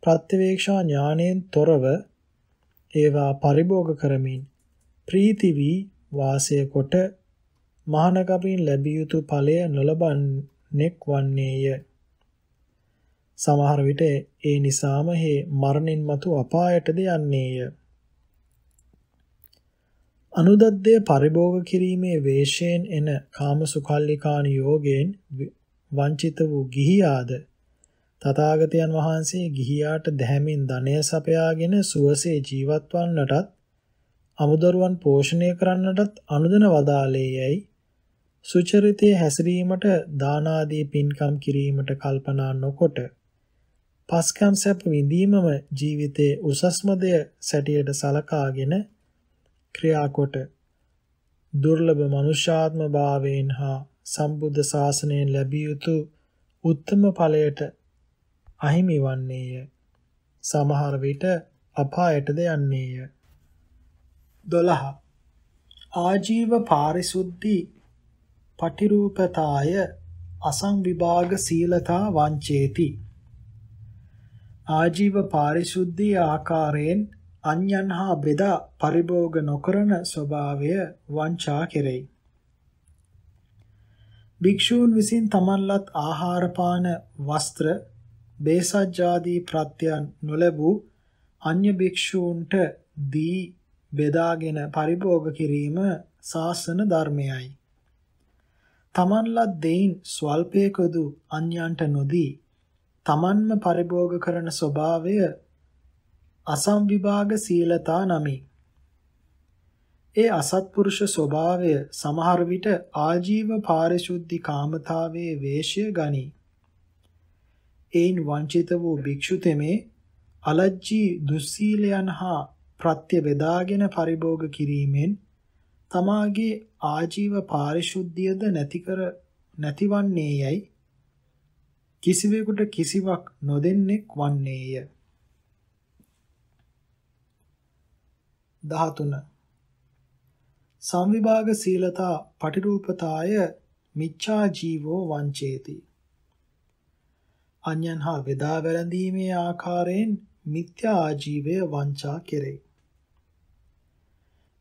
ප්‍රත්‍යවේක්ෂා ඥාණයෙන් තොරව ඒවා පරිභෝග කරමින් ප්‍රීති වී වාසය කොට මහානගමින් ලැබිය යුතු ඵලය නොලබන්නේක් වන්නේය. සමහර විට ඒ නිසාම හේ මරණින් මතු අපායටද යන්නේය. අනුදද්දය පරිභෝග කිරීමේ වේශයෙන් එන කාම සුඛල්ලිකාන යෝගයෙන් වංචිත වූ ගිහියාද තථාගතයන් වහන්සේ ගිහියාට දැහැමින් ධනය සපයාගෙන සුවසේ ජීවත් වන්නටත් අමුදරුවන් පෝෂණය කරන්නටත් අනුදන වදාළේයයි සුචරිතයේ හැසිරීමට දානාදී පින්කම් කිරීමට කල්පනා නොකොට පස්කම් සැප විඳීමම ජීවිතයේ උසස්ම දෙය සැටියට සලකාගෙන ක්‍රියාකොට දුර්ලභ මනුෂ්‍යාත්ම භාවයෙන් හා සම්බුද්ධ ශාසනයෙන් ලැබිය යුතු උත්තම ඵලයට අහිමි වන්නේය. සමහර විට අපායටද යන්නේය. 12. ආජීව පාරිසුද්ධි පටිරූපතාය අසංවිභාග සීලතා වංචේති. ආජීව පාරිශුද්ධී ආකාරයෙන් අන්‍යයන් හා බෙදා පරිභෝග නොකරන ස්වභාවය වංචා කෙරෙයි. භික්ෂූන් විසින් තමන්ලත් ආහාර පාන වස්ත්‍ර බේසජ්ජාදී ප්‍රත්‍යයන් නොලැබූ අන්‍ය භික්ෂූන්ට දී බෙදාගෙන පරිභෝග කිරීම ශාසන ධර්මයයි. තමන්ලත් දෙයින් ස්වල්පයකදු අන්‍යයන්ට නොදී තමන්ම පරිභෝග කරන ස්වභාවය අසම්විභාග සීලතා නමි. ඒ අසත්පුරුෂ ස්වභාවය සමහර විට ආජීව පාරිශුද්ධි කාමතාවේ වේශය ගනි. ඒන් වංචිත වූ භික්ෂු තෙමේ අලජ්ජී දුස්සීලයන් හා ප්‍රත්‍ය බෙදාගෙන පරිභෝග කිරීමෙන් තමාගේ ආජීව පාරිශුද්ධියද නැති කර නැතිවන්නේ යයි කිසිවෙකුට කිසිවක් නොදෙන්නෙක් වන්නේය. 13 සංවිභාග සීලතා පටිරූපතාය මිච්ඡා ජීවෝ වංචේති අඤ්ඤන් හා වේදා වැළඳීමේ ආකාරයෙන් මිත්‍යා ආජීවය වංචා කෙරේ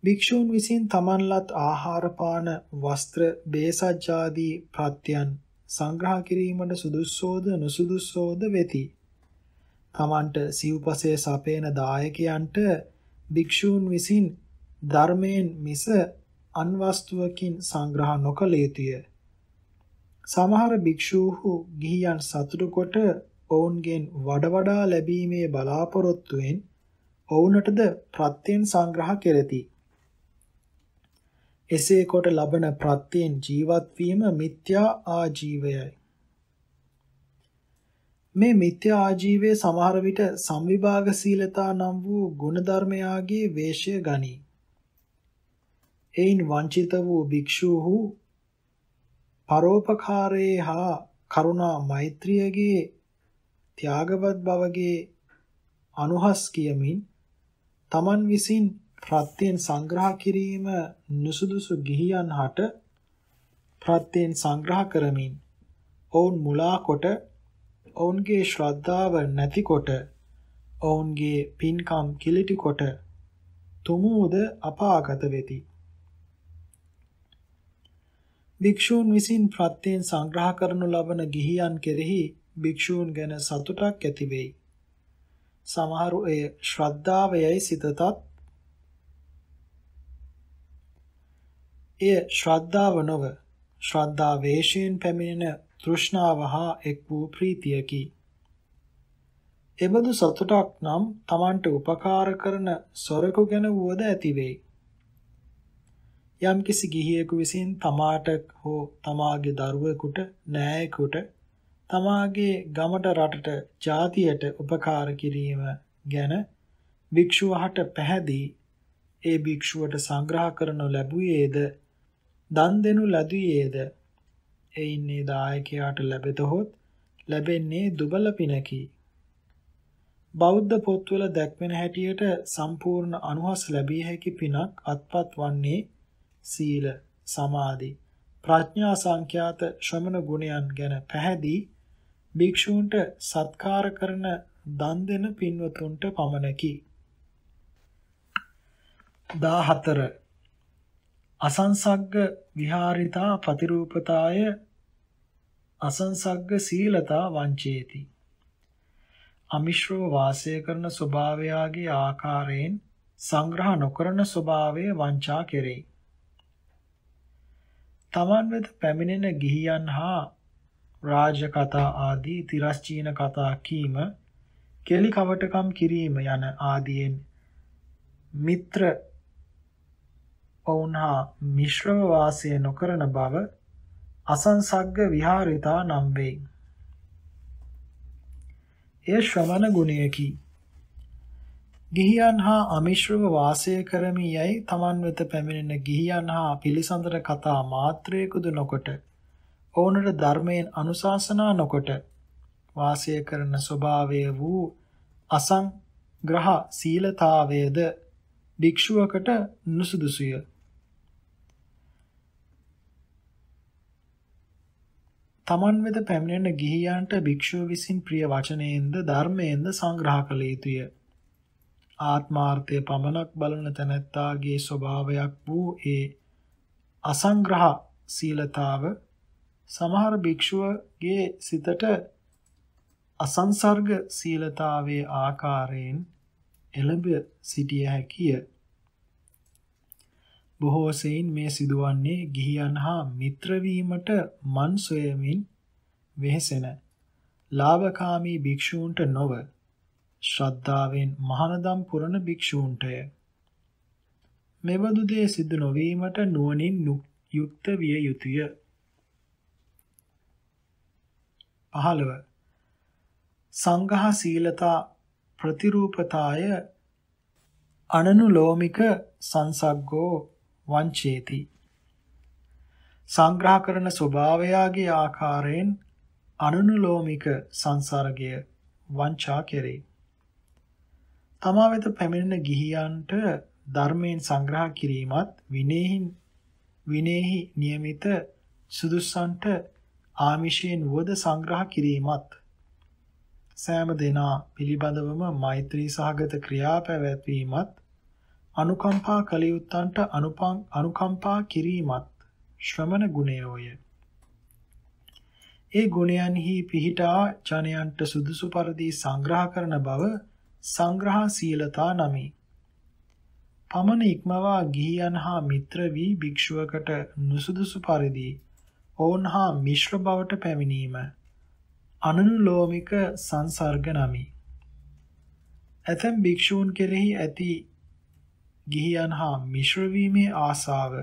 භික්ෂූන් විසින් තමන්ලත් ආහාර පාන වස්ත්‍ර බේසජ්ජාදී ප්‍රත්‍යයන් සංග්‍රහ කිරීමට සුදුස්සෝද නුසුදුස්සෝද වෙති. තමන්ට සිව්පසේ සපේන දායකයන්ට භික්ෂූන් විසින් ධර්මයෙන් මිස අන්වස්තුවකින් සංග්‍රහ නොකළ යුතුය. සමහර භික්ෂූහු ගිහියන් සතුටු කොට ඔවුන්ගෙන් වඩ වඩා ලැබීමේ බලාපොරොත්තුවෙන් ඔවුන්ටද ප්‍රත්‍යයෙන් සංග්‍රහ කෙරෙති. එසේ කොට ලබන ප්‍රත්‍යයෙන් ජීවත් වීම මිත්‍යා ආජීවයයි. මේ මිත්‍යා ආජීවයේ සමහර විට සංවිභාගශීලතා නම් වූ ගුණධර්මයාගේ වේශය ගනී. එයින් වංචිත වූ භික්ෂූහු පරෝපකාරයේ හා කරුණා මෛත්‍රියගේ ත්‍යාගවත් බවගේ අනුහස් කියමින් තමන් විසින් ප්‍රත්‍යයෙන් සංග්‍රහ කිරීම නුසුදුසු ගිහියන් හට ප්‍රත්‍යයෙන් සංග්‍රහ කරමින් ඔවුන් මුලා කොට ඔවුන්ගේ ශ්‍රද්ධාව නැතිකොට ඔවුන්ගේ පින්කම් කිලිටිකොට තුමූද අපාගත වෙති. භික්ෂූන් විසින් ප්‍රත්‍යයෙන් සංග්‍රහ කරනු ලබන ගිහියන් කෙරෙහි භික්ෂූන් ගැන සතුටක් ඇති වෙයි. සමහරු එය ශ්‍රද්ධාවයයි සිතතත් එය ශ්‍රද්ධාව නොව ශ්‍රද්ධා වේශයෙන් පැමිණෙන තෘෂ්ණාව හා එක් වූ ප්‍රීතියකි. එබඳු සතුටක් නම් Tamanට උපකාර කරන සොරකු ගැන වුවද ඇතිවේ. යම්කිසි ගිහියෙකු විසින් තමාට හෝ තමාගේ දරුවෙකුට නෑයෙකුට තමාගේ ගමට රටට ජාතියට උපකාර කිරීම ගැන භික්ෂුවහට පැහැදී ඒ භික්ෂුවට සංග්‍රහ කරනු ලැබුයේද දන් දෙනු ලැබුයේද එයින්නේ දායකයාට ලැබෙතොත් ලැබෙන්නේ දුබල පිනකි. බෞද්ධ පොත්වල දැක්වෙන හැටියට සම්පූර්ණ අනුහස් ලැබිය හැකි පිනක් අත්පත් වන්නේ සීල, සමාධි, ප්‍රඥා සංඛ්‍යාත ශ්‍රමණ ගුණයන් ගැන පැහැදී භික්ෂූන්ට සත්කාර කරන දන් දෙන පින්වතුන්ට පමණකි. 14 අසංසග්ග විහාරිතා ප්‍රතිරූපතාය අසංසග්ග සීලතා වංචේති අමිශ්‍රව වාසය කරන ස්වභාවයාගේ ආකාරයෙන් සංග්‍රහ නොකරන ස්වභාවය වංචා කෙරේ. තමන් වෙත පැමිණෙන ගිහියන් හා රාජකතා ආදී තිරස්චීන කතා කීම, කෙලි කවටකම් කිරීම යන ආදීෙන් මිත්‍ර ඔවුන් හා මිශ්‍රව වාසය නොකරන බව අසංසග්ග විහාරිතා නම් වෙයි. එය ශ්‍රමණ ගුණයකි. ගිහියන් හා අමිශ්‍රව වාසය කරමි යයි තමන් වෙත පැමිණෙන ගිහියන් හා පිළිසඳර කතා මාත්‍රයකුදු නොකොට ඔවුනට ධර්මයෙන් අනුශාසනා නොකොට වාසය කරන ස්වභාවය වූ අසංග්‍රහ සීලතාවයද භික්ෂුවකට නුසුදුසුය. තමන් වෙත පැමිණෙන ගිහියන්ට භික්ෂුව විසින් ප්‍රිය වචනයෙන්ද ධර්මයෙන්ද සංග්‍රහ කළ යුතුය. ආත්මාර්ථය පමණක් බලන තැනැත්තාගේ ස්වභාවයක් වූ ඒ අසංග්‍රහ සීලතාව සමහර භික්ෂුවගේ සිතට අසංසර්ග සීලතාවේ ආකාරයෙන් එළඹ සිටිය හැකිය. බොහෝ සෙයින් මේ සිදුවන්නේ ගිහියන් හා මිත්‍ර වීමට මන් සොයමින් වෙහෙසෙන ලාභකාමී භික්ෂූන්ට නොව ශ්‍රද්ධාවෙන් මහානදම් පුරන භික්ෂූන්ටය මෙබඳු දේ සිදු නොවීමට නුවණින් යුක්ත විය යුතුය 15 සංඝහ සීලතා ප්‍රතිරූපතාය අනනුලෝමික සංසග්ගෝ වංචේති සංග්‍රහ කරන ස්වභාවයාගේ ආකාරයෙන් අනුනුලෝමික සංසර්ගය වංචා කෙරේ තමා වෙත පැමිණෙන ගිහියන්ට ධර්මයෙන් සංග්‍රහ කිරීමත් විනේහි විනේහි નિયમિત සුදුස්සන්ට ආමිෂයෙන් වද සංග්‍රහ කිරීමත් සෑම දෙනා පිළිබඳවම මෛත්‍රී සහගත ක්‍රියා පැවැත්වීමත් අනුකම්පා කලියුත්තන්ට අනුකම්පා කිරීමත් ශ්‍රමණ ගුණයෝය. ඒ ගුණයන්හි පිහිටා ජනයන්ට සුදුසු පරිදි සංග්‍රහ කරන බව සංග්‍රහ සීලතා නමි. පමණ ඉක්මවා ගිහියන් හා මිත්‍ර වී භික්ෂුවකට නුසුදුසු පරිදි ඔවුන් හා මිශ්‍ර බවට පැමිණීම අනනුලෝමික සංසර්ග නමි. ඇතැම් භික්ෂූන් කෙරෙහි ඇති ගිහියන් හා මිශ්‍රවීමේ ආසාව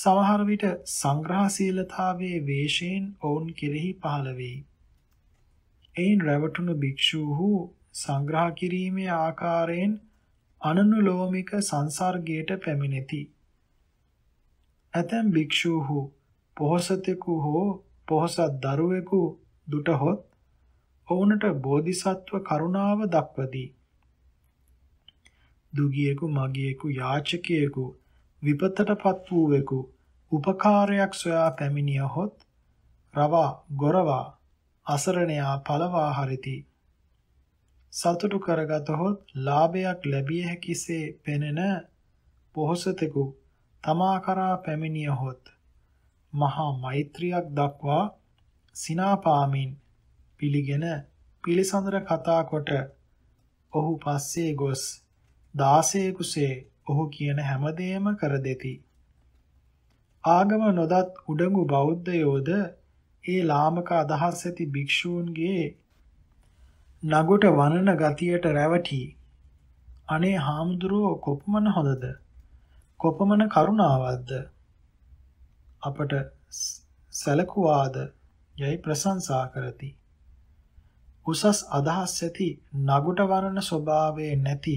සමහර විට සංග්‍රහශීලතාවයේ වේශයෙන් ඔවුන් කෙරෙහි පහළ වෙයි. එයින් රැවටුණු භික්ෂූහු සංග්‍රහ කිරීමේ ආකාරයෙන් අනනුලෝමික සංසර්ගයට පැමිණෙති. ඇතැම් භික්ෂූහු පොහොසතෙකු හෝ පොහොසත් දරුවෙකු දුටහොත් ඔවුනට බෝධිසත්ව කරුණාව දක්වදී. දුගියෙකු මගියෙකු යාචකයෙකු විපතටපත් වූවෙකු උපකාරයක් සොයා පැමිණියහොත් රවා ගොරවා අසරණයා පළවා හරිති සතුටු කරගතහොත් ලාභයක් ලැබිය හැකිසේ පෙනෙන පොහොසතෙකු තමා කරා පැමිණියහොත් මහා මෛත්‍රියක් දක්වා සිනාපාමින් පිළිගෙන පිළිසඳර කතා කොට ඔහු පස්සේ ගොස් දාසයෙකුසේ ඔහු කියන හැමදේම කර දෙති. ආගම නොදත් උඩඟු බෞද්ධයෝද ඒ ලාමක අදහස් ඇති භික්ෂූන්ගේ නගොට වනන ගතියට රැවටි. අනේ හාමුදුරුවෝ කොපමණ හොඳද? කොපමණ කරුණාවක්ද? අපට සැලකුවාද යයි ප්‍රශංසා කරති. උසස් අදහස් ඇති නගොට වරණ ස්වභාවයේ නැති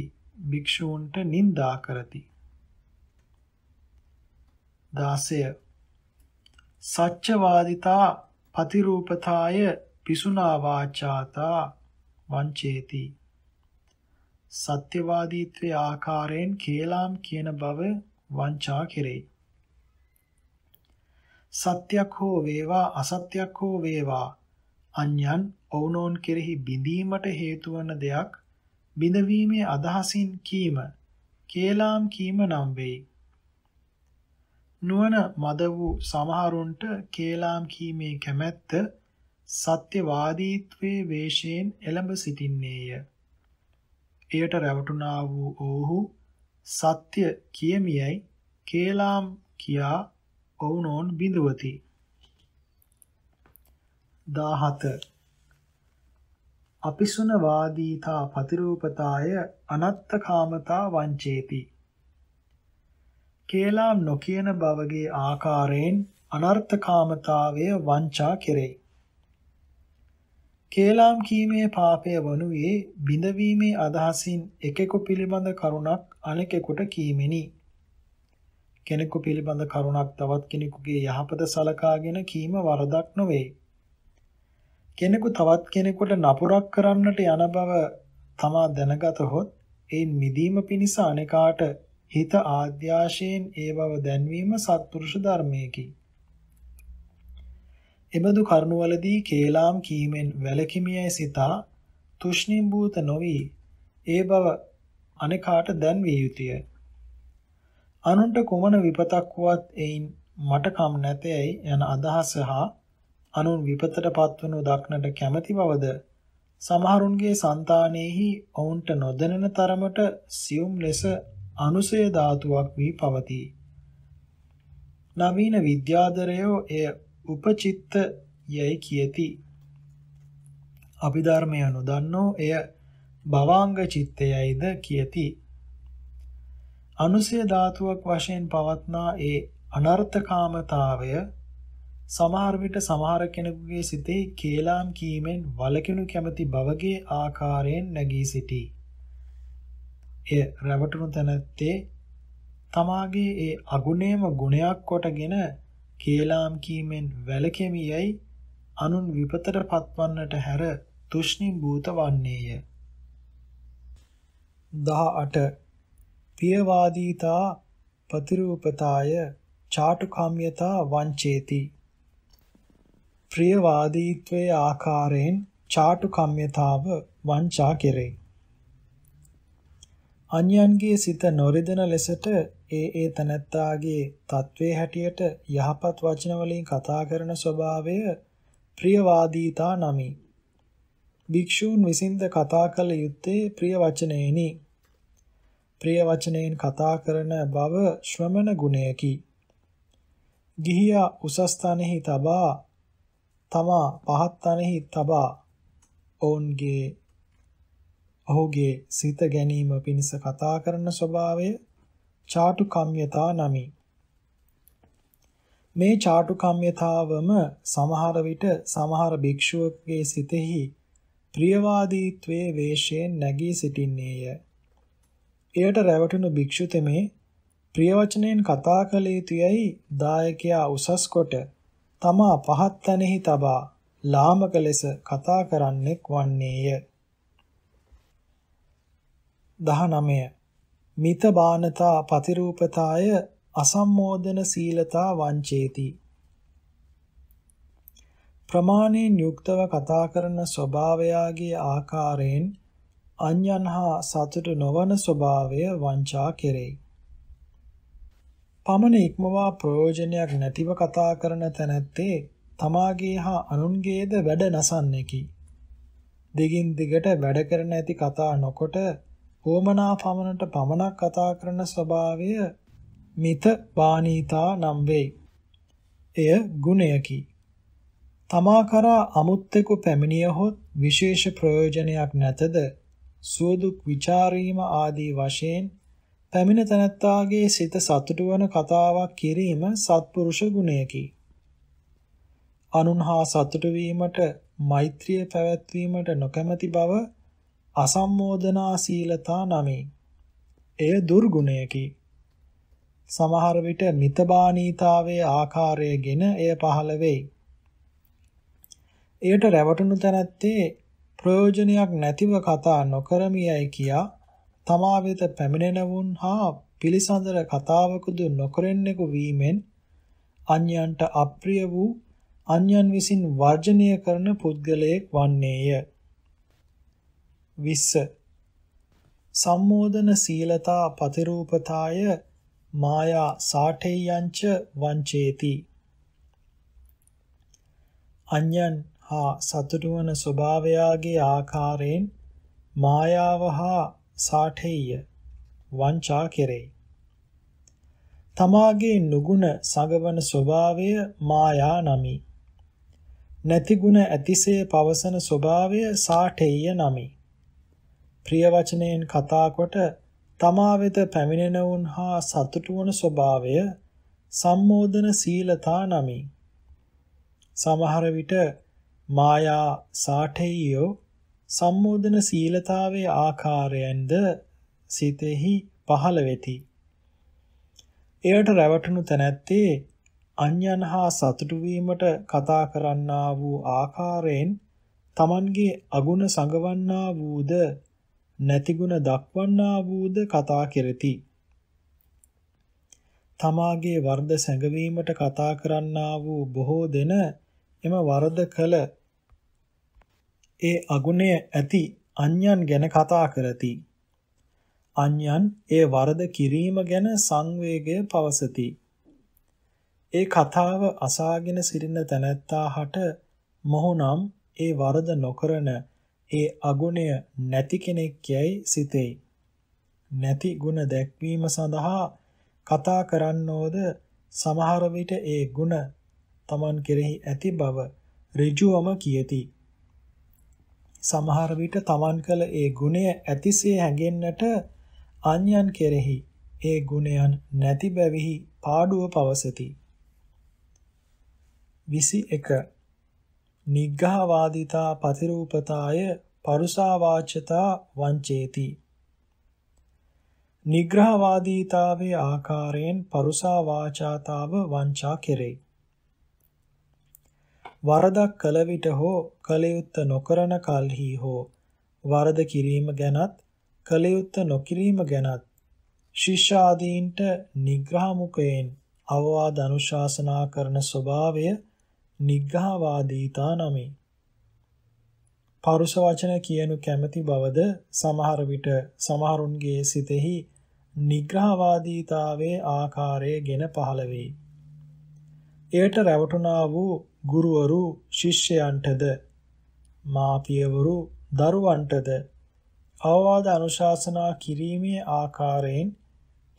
භික්ෂූන්ට නින්දා කරති. 16 සච්චවාදිතා පතිරූපතාය පිසුනා වාචාතා වංචේති. සත්‍යවාදීත්වයේ ආකාරයෙන් කේලාම් කියන බව වංචා කෙරෙයි. සත්‍යක් හෝ වේවා අසත්‍යක් හෝ වේවා අන්‍යන් ඔවුනෝන් කෙරෙහි බිඳීමට හේතු වන දෙයක් බිඳවීමේ අදහසින් කීම කේලාම් කීම නම් වෙයි. නුවණ මද වූ සමහරුන්ට කේලාම් කීමේ කැමැත්ත සත්‍යවාදීත්වයේ වේශයෙන් එළඹ සිටින්නේය. එයට රැවටුණා වූ ඔවුහු සත්‍ය කියමියයි කේලාම් කියා ඔවුනෝන් බිඳුවති. 17 අපිසුනවාදීතා පතිරූපතාය අනත්තකාමතා වංචේති කේලා නොකියන බවගේ ආකාරයෙන් අනර්ථකාමතාවය වංචා කෙරේ කේලාම් කීමේ පාපය වනුයේ බිඳවීමේ අදහසින් එකෙකු පිළිබඳ කරුණක් අනෙකෙකුට කීමෙනි. කෙනෙකු පිළිබඳ කරුණක් තවත් කෙනෙකුගේ යහපත සලකාගෙන කීම වරදක් නොවේ. කෙනෙකු තවත් කෙනෙකුට නපුරක් කරන්නට යන බව තමා දැනගතහොත් ඒන් මිදීම පිණිස අනේකාට හිත ආද්යාශයෙන් ඒ බව දැන්වීම සත්පුරුෂ ධර්මයකි. එබඳු කරුණවලදී කේලාම් කීමෙන් වැළකීමේ සිතා තුෂ්ණිම්බූත නොවි ඒ බව අනේකාට දැන්විය යුතුය. අනුන්ට කුමන විපතක් වුවත් එයින් මට කම් නැතේයි යන අදහස හා අනුන් විපතට පත්වනු දක්නට කැමැති බවද සමහරුන්ගේ సంతානෙහි ඔවුන්ට නොදැනෙන තරමට සියුම් ලෙස අනුසය ධාතුවක් වී පවතී. නවීන විද්‍යාදරයෝ එය උපචිත්ත යයි කියති. අභිධර්මය නොදන්නෝ එය භවාංග චිත්තයයිද කියති. අනුසය ධාතුවක් වශයෙන් පවත්නා ඒ අනර්ථකාමතාවය සමහර විට සමහර කෙනෙකුගේ සිතේ කේලාම් කීමෙන් වලකිනු කැමැති බවගේ ආකාරයෙන් නැගී සිටී. එය රැවටුණු තැනැත්තේ තමාගේ ඒ අගුණේම ගුණයක් කොටගෙන කේලාම් කීමෙන් වැළකෙමියයි අනුන් විපතට පත්වන්නට හැර තුෂ්ණිම්භූත වන්නේය. 18 පියවාදීතා ප්‍රතිරූපතාය චාටුකාම්‍යතා වංචේති ප්‍රියවාදීත්වයේ ආකාරයෙන් චාටුකම්්‍යතාව වංචා කෙරේ. අන්‍යයන්ගේ සිත නොරිදෙන ලෙසට ඒ ඒ තනත්තාගේ තත්වයේ හැටියට යහපත් වචන වලින් කතා කරන ස්වභාවය ප්‍රියවාදීතා නමි. භික්ෂූන් විසින්ද කතා කළ යුත්තේ ප්‍රිය වචනයෙනි. ප්‍රිය වචනයෙන් කතා කරන බව ශ්‍රමණ ගුණයකි. ගිහියා උසස්ථානෙහි තබා තමා පහත් තනෙහි තබා ඔවුන්ගේ ඔහුගේ සිත ගැනීම පිණිස කතා කරන ස්වභාවය චාටුකම්්‍යතා නමි. මේ චාටුකම්්‍යතාවම සමහර විට සමහර භික්ෂුවකගේ සිතෙහි ප්‍රියවාදීත්වයේ වේශයෙන් නැගී සිටින්නේය. එයට රැවටුණු භික්ෂුතෙමේ ප්‍රිය වචනයෙන් කතා කළ යුතුයයි දායකයා උසස් කොට තමා පහත් තැනෙහි තබා ලාමක ලෙස කතා කරන්නෙක් වන්නේය. 19 මිත බානතා පතිරූපතාය අසම්මෝදන සීලතා වංචේති ප්‍රමාණයෙන් යුක්තව කතා කරන ස්වභාවයාගේ ආකාරයෙන් අන්‍යන් හා සතුටු නොවන ස්වභාවය වංචා කෙරෙයි පමණ ඉක්මවා ප්‍රයෝජනයක් නැතිව කතා කරන තැනැත්තේ තමාගේ හා අනුන්ගේද වැඩ නසන්නකි. දෙගින් දිගට වැඩ කරන ඇති කතා නොකොට ඕමනා පමණට පමණක් කතා කරන ස්වභාවය මිත වානීතා නම් වෙයි. එය ගුණයකි. තමා කරා අමුත්තෙකු පැමිණිය හොත් විශේෂ ප්‍රයෝජනයක් නැතද සුවදුක් ਵਿਚාරීම ආදී වශයෙන් පැමිණ තැනැත්තාගේ සිත සතුටු වන කතාවක් කිරීම සත්පුරුෂ ගුණයකි. අනුන් හා සතුටු වීමට මෛත්‍රිය පැවැත්වීමට නොකැමැති බව අසම්මෝදනා සීලතා නමි. එය දුර්ගුණයකි. සමහර විට මිතබානීතාවයේ ආකාරයගෙන එය පහළ වෙයි. එයට රැවටුණු තැනැත්තේ ප්‍රයෝජනයක් නැතිව කතා නොකරමියයි කියා තමා වෙත පැමිණෙනවුන් හා පිළිසඳර කතාවකුදු නොකරෙන්නෙකු වීමෙන් අන්‍යයන්ට අප්‍රිය වූ අන්‍යයන් විසින් වර්ජනය කරන පුද්ගලයෙක් වන්නේය. 20. සම්මෝදන සීලතා පතිරූපතාය මායා සාඨේයංච වංචේති. අන්‍යයන් හා සතුටු වන ස්වභාවයාගේ ආකාරයෙන් මායාව හා සාඨේය වංචා කෙරෙයි. තමාගේ නුගුණ සඟවන ස්වභාවය මායා නමි. නැති ගුණ ඇතිසේ පවසන ස්වභාවය සාඨේය නමි. ප්‍රිය වචනයෙන් කතා කොට තමා වෙත පැමිණෙන වුන් හා සතුටු වන ස්වභාවය සම්මෝදන සීලතා නමි. සමහර විට මායා සාඨේයෝ සම්මෝධන සීලතාවේ ආකාරයෙන්ද සිතෙහි පහළ වෙති. එයට රැවටුණු තැනැත්තේ අන්‍යයන් හා සතුටු වීමට කතා කරන්නා වූ ආකාරයෙන් Tamanගේ අගුණ සංගවන්නා වූද නැතිගුණ දක්වන්නා වූද කතා කෙරෙති. තමාගේ වර්ධ සැඟවීමට කතා කරන්නා වූ බොහෝ දෙන එම වර්ධ කළ ඒ අගුණය ඇති අඤ්ඤන් ගැන කතා කරති. අඤ්ඤන් ඒ වරද කිරීම ගැන සංවේගය පවසති. ඒ කතාව අසාගෙන සිටින තැනැත්තාහට මොහුනම් ඒ වරද නොකරන ඒ අගුණය නැති කෙනෙක් යයි සිතෙයි. නැති ගුණ දැක්වීම සඳහා කතා කරන්නෝද සමහර විට ඒ ගුණ Taman කෙරෙහි ඇති බව ඍජුවම කියති. සමහර විට තමන් කළ ඒ ගුණය ඇතිසේ හැඟෙන්නට අන්‍යයන් කෙරෙහි ඒ ගුණයන් නැති බැවිහි පාඩුව පවසති. 21 නිග්ඝාවාදිතා පතිරූපතාය පරුසාවාචතා වංචේති. නිග්‍රහවාදීතාවේ ආකාරයෙන් පරුසා වාචාතාව වංචා කෙරේ. වරදක් කළ විට හෝ කලයුත්ත නොකරන කල්හි හෝ වරද කිරීම ගැනත් කලයුත්ත නොකිරීම ගැනත් ශිෂ්‍ය ආදීන්ට නිග්‍රහමුකයෙන් අවවාද අනුශාසනා කරන ස්වභාවය නිග්‍රහවාදීතා නමි. පරුස වචන කියනු කැමැති බවද සමහර විට සමහරුන්ගේ සිතෙහි නිග්‍රහවාදීතාවයේ ආකාරය ගෙන පහළ වෙයි. එයට රැවටුණා වූ ගුරුවරු ශිෂ්‍යයන්ටද මාපියවරු දරුවන්ටද අවවාද අනුශාසනා කිරීමේ ආකාරයෙන්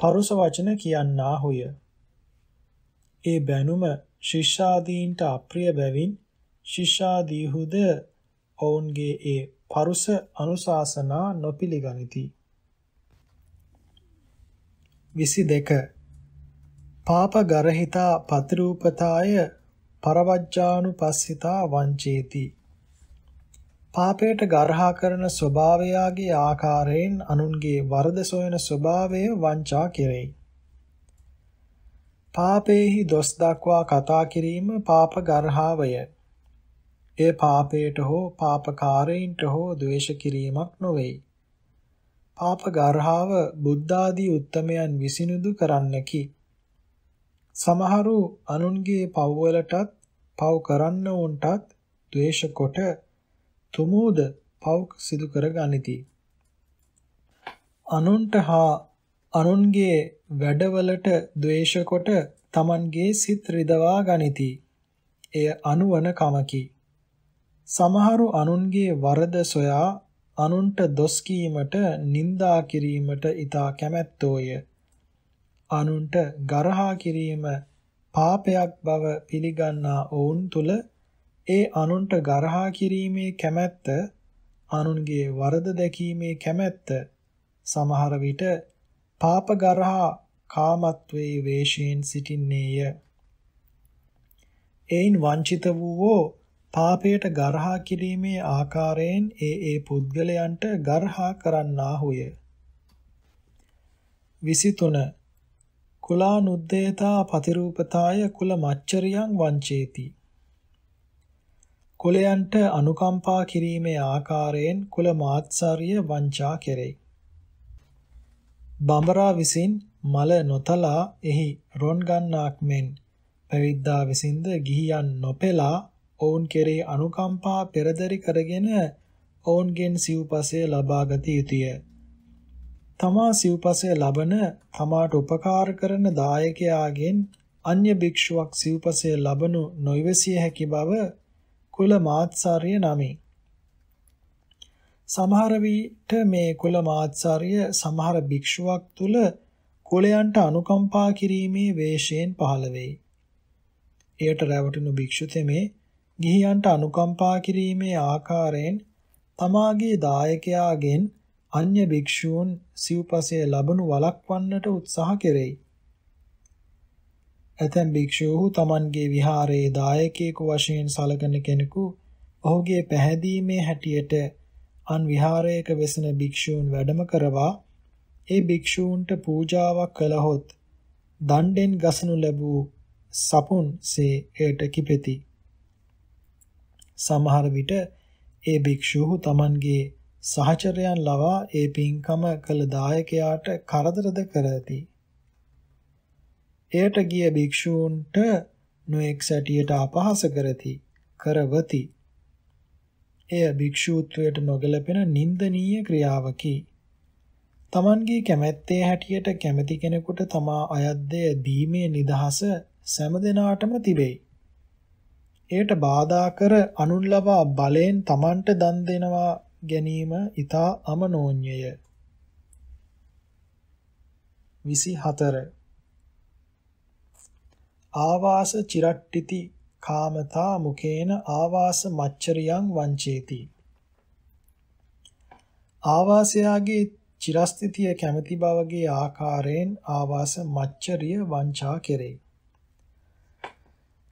පරුස වචන කියන්නාහුය. ඒ බැනුම ශිෂ්‍යාදීන්ට අප්‍රිය බැවින් ශිෂ්‍යාදීහුද ඔවුන්ගේ ඒ පරුස අනුශාසනා නොපිළිගනිති. 22 පාපගරහිතා පතිරූපතාය පරවජ්ජානුපස්සිතා වංචේති පාපයට ගරහා කරන ස්වභාවයාගේ ආකාරයෙන් අනුන්ගේ වරද සොයන ස්වභාවය වංචා කෙරෙයි. පාපේහි දොස් දක්වා කතා කිරීම පාප ගරහාවය. ඒ පාපයට හෝ පාපකාරයින්ට හෝ ද්වේෂ කිරීමක් නොවේ. පාප ගරහාව බුද්ධ ආදී උත්තමයන් විසිනුදු කරන්නකි. සමහරු අනුන්ගේ පව්වලටත් පව් කරන්න උන්ටත් ද්වේෂ කොට තුමෝද පව් සිදු කර ගනිති. අනුන්ට හා අනුන්ගේ වැඩවලට ද්වේෂ කොට Tamanගේ සිත් රිදවා ගනිති. එය අනුවන කමකි. සමහරු අනුන්ගේ වරද සොයා අනුන්ට දොස් කීමට නිඳා කිරීමට ඊට කැමැත්තෝය. අනුන්ට ගරහා කිරීම පාපයක් බව පිළිගන්නා ඔවුන් තුල ඒ අනුන්ට ගරහා කිරීමේ කැමැත්ත අනුන්ගේ වරද දැකීමේ කැමැත්ත සමහර විට පාප ගරහා කාමත්වේ වේශයෙන් සිටින්නේය එයින් වංචිත වූවෝ පාපයට ගරහා කිරීමේ ආකාරයෙන් ඒ ඒ පුද්ගලයන්ට ගරහා කරන්නාහුය. 23 කුලානුද්දේතා පතිරූපතාය කුල මච්චරියං වංචේති කුලයන්ට අනුකම්පා කිරීමේ ආකාරයෙන් කුල මාත්සාරිය වංචා කෙරේ බඹරා විසින් මල නොතලා එහි රොන් ගන්නාක් මෙන් පැවිද්දා විසින්ද ගිහියන් නොපෙලා ඔවුන් කෙරෙහි අනුකම්පා පෙරදරි කරගෙන ඔවුන්ගෙන් සිව්පසය ලබා ගත යුතුය තමා සිව්පසය ලබන තමාට උපකාර කරන දායකයාගෙන් අන්‍ය භික්ෂුවක් සිව්පසය ලබනු නොයවසිය හැකි බව කුල මාත්සාරිය නමි. සමහර විට මේ කුල මාත්සාරිය සමහර භික්ෂුවක් තුල කුලයන්ට අනුකම්පා කිරීමේ වේශයෙන් පහළ වෙයි. එයට රැවටුණු භික්ෂුතෙමේ ගිහියන්ට අනුකම්පා කිරීමේ ආකාරයෙන් තමාගේ දායකයාගෙන් අන්‍ය භික්ෂූන් සිව්පසය ලබනු වළක්වන්නට උත්සාහ කෙරෙයි. ඇතැම් භික්ෂූහු Tamanගේ විහාරයේ දායකයෙකු වශයෙන් සලකන කෙනෙකු ඔහුගේ පැහැදීමේ හැටියට අන් විහාරයක වෙසෙන භික්ෂූන් වැඩම කරවා ඒ භික්ෂූන්ට පූජාවක් කළහොත් දණ්ඩෙන් ගසනු ලැබූ සපුන් සේ එයට කිපෙති. සමහර විට ඒ භික්ෂූහු Tamanගේ සහචරයන් ලවා ඒ පින්කම කළ දායකයාට කරදරද කර ඇති. එයට ගිය භික්ෂූන්ට නොඑක් සැටියට අපහාස කරති කරවති. එය භික්ෂූත්වයට නොගැලපෙන නින්දනීය ක්‍රියාවකි. තමන්ගේ කැමැත්තේ හැටියට කැමැති කෙනෙකුට තමා අයද්දේ දීමේ නිදහස සෑම තිබේ. එයට බාධා කර අනුන් ලබා බලෙන් තමන්ට දන් දෙනවා ගැනීම ඊතා අමනෝඤ්‍යය 24 ආවාස චිරට්ටිති කාමතා මුකේන ආවාස මච්චරියං වංචේති ආවාසයාගේ චිරස්ථිතිය කැමැති බවගේ ආකාරයෙන් ආවාස මච්චරිය වංචා කෙරේ.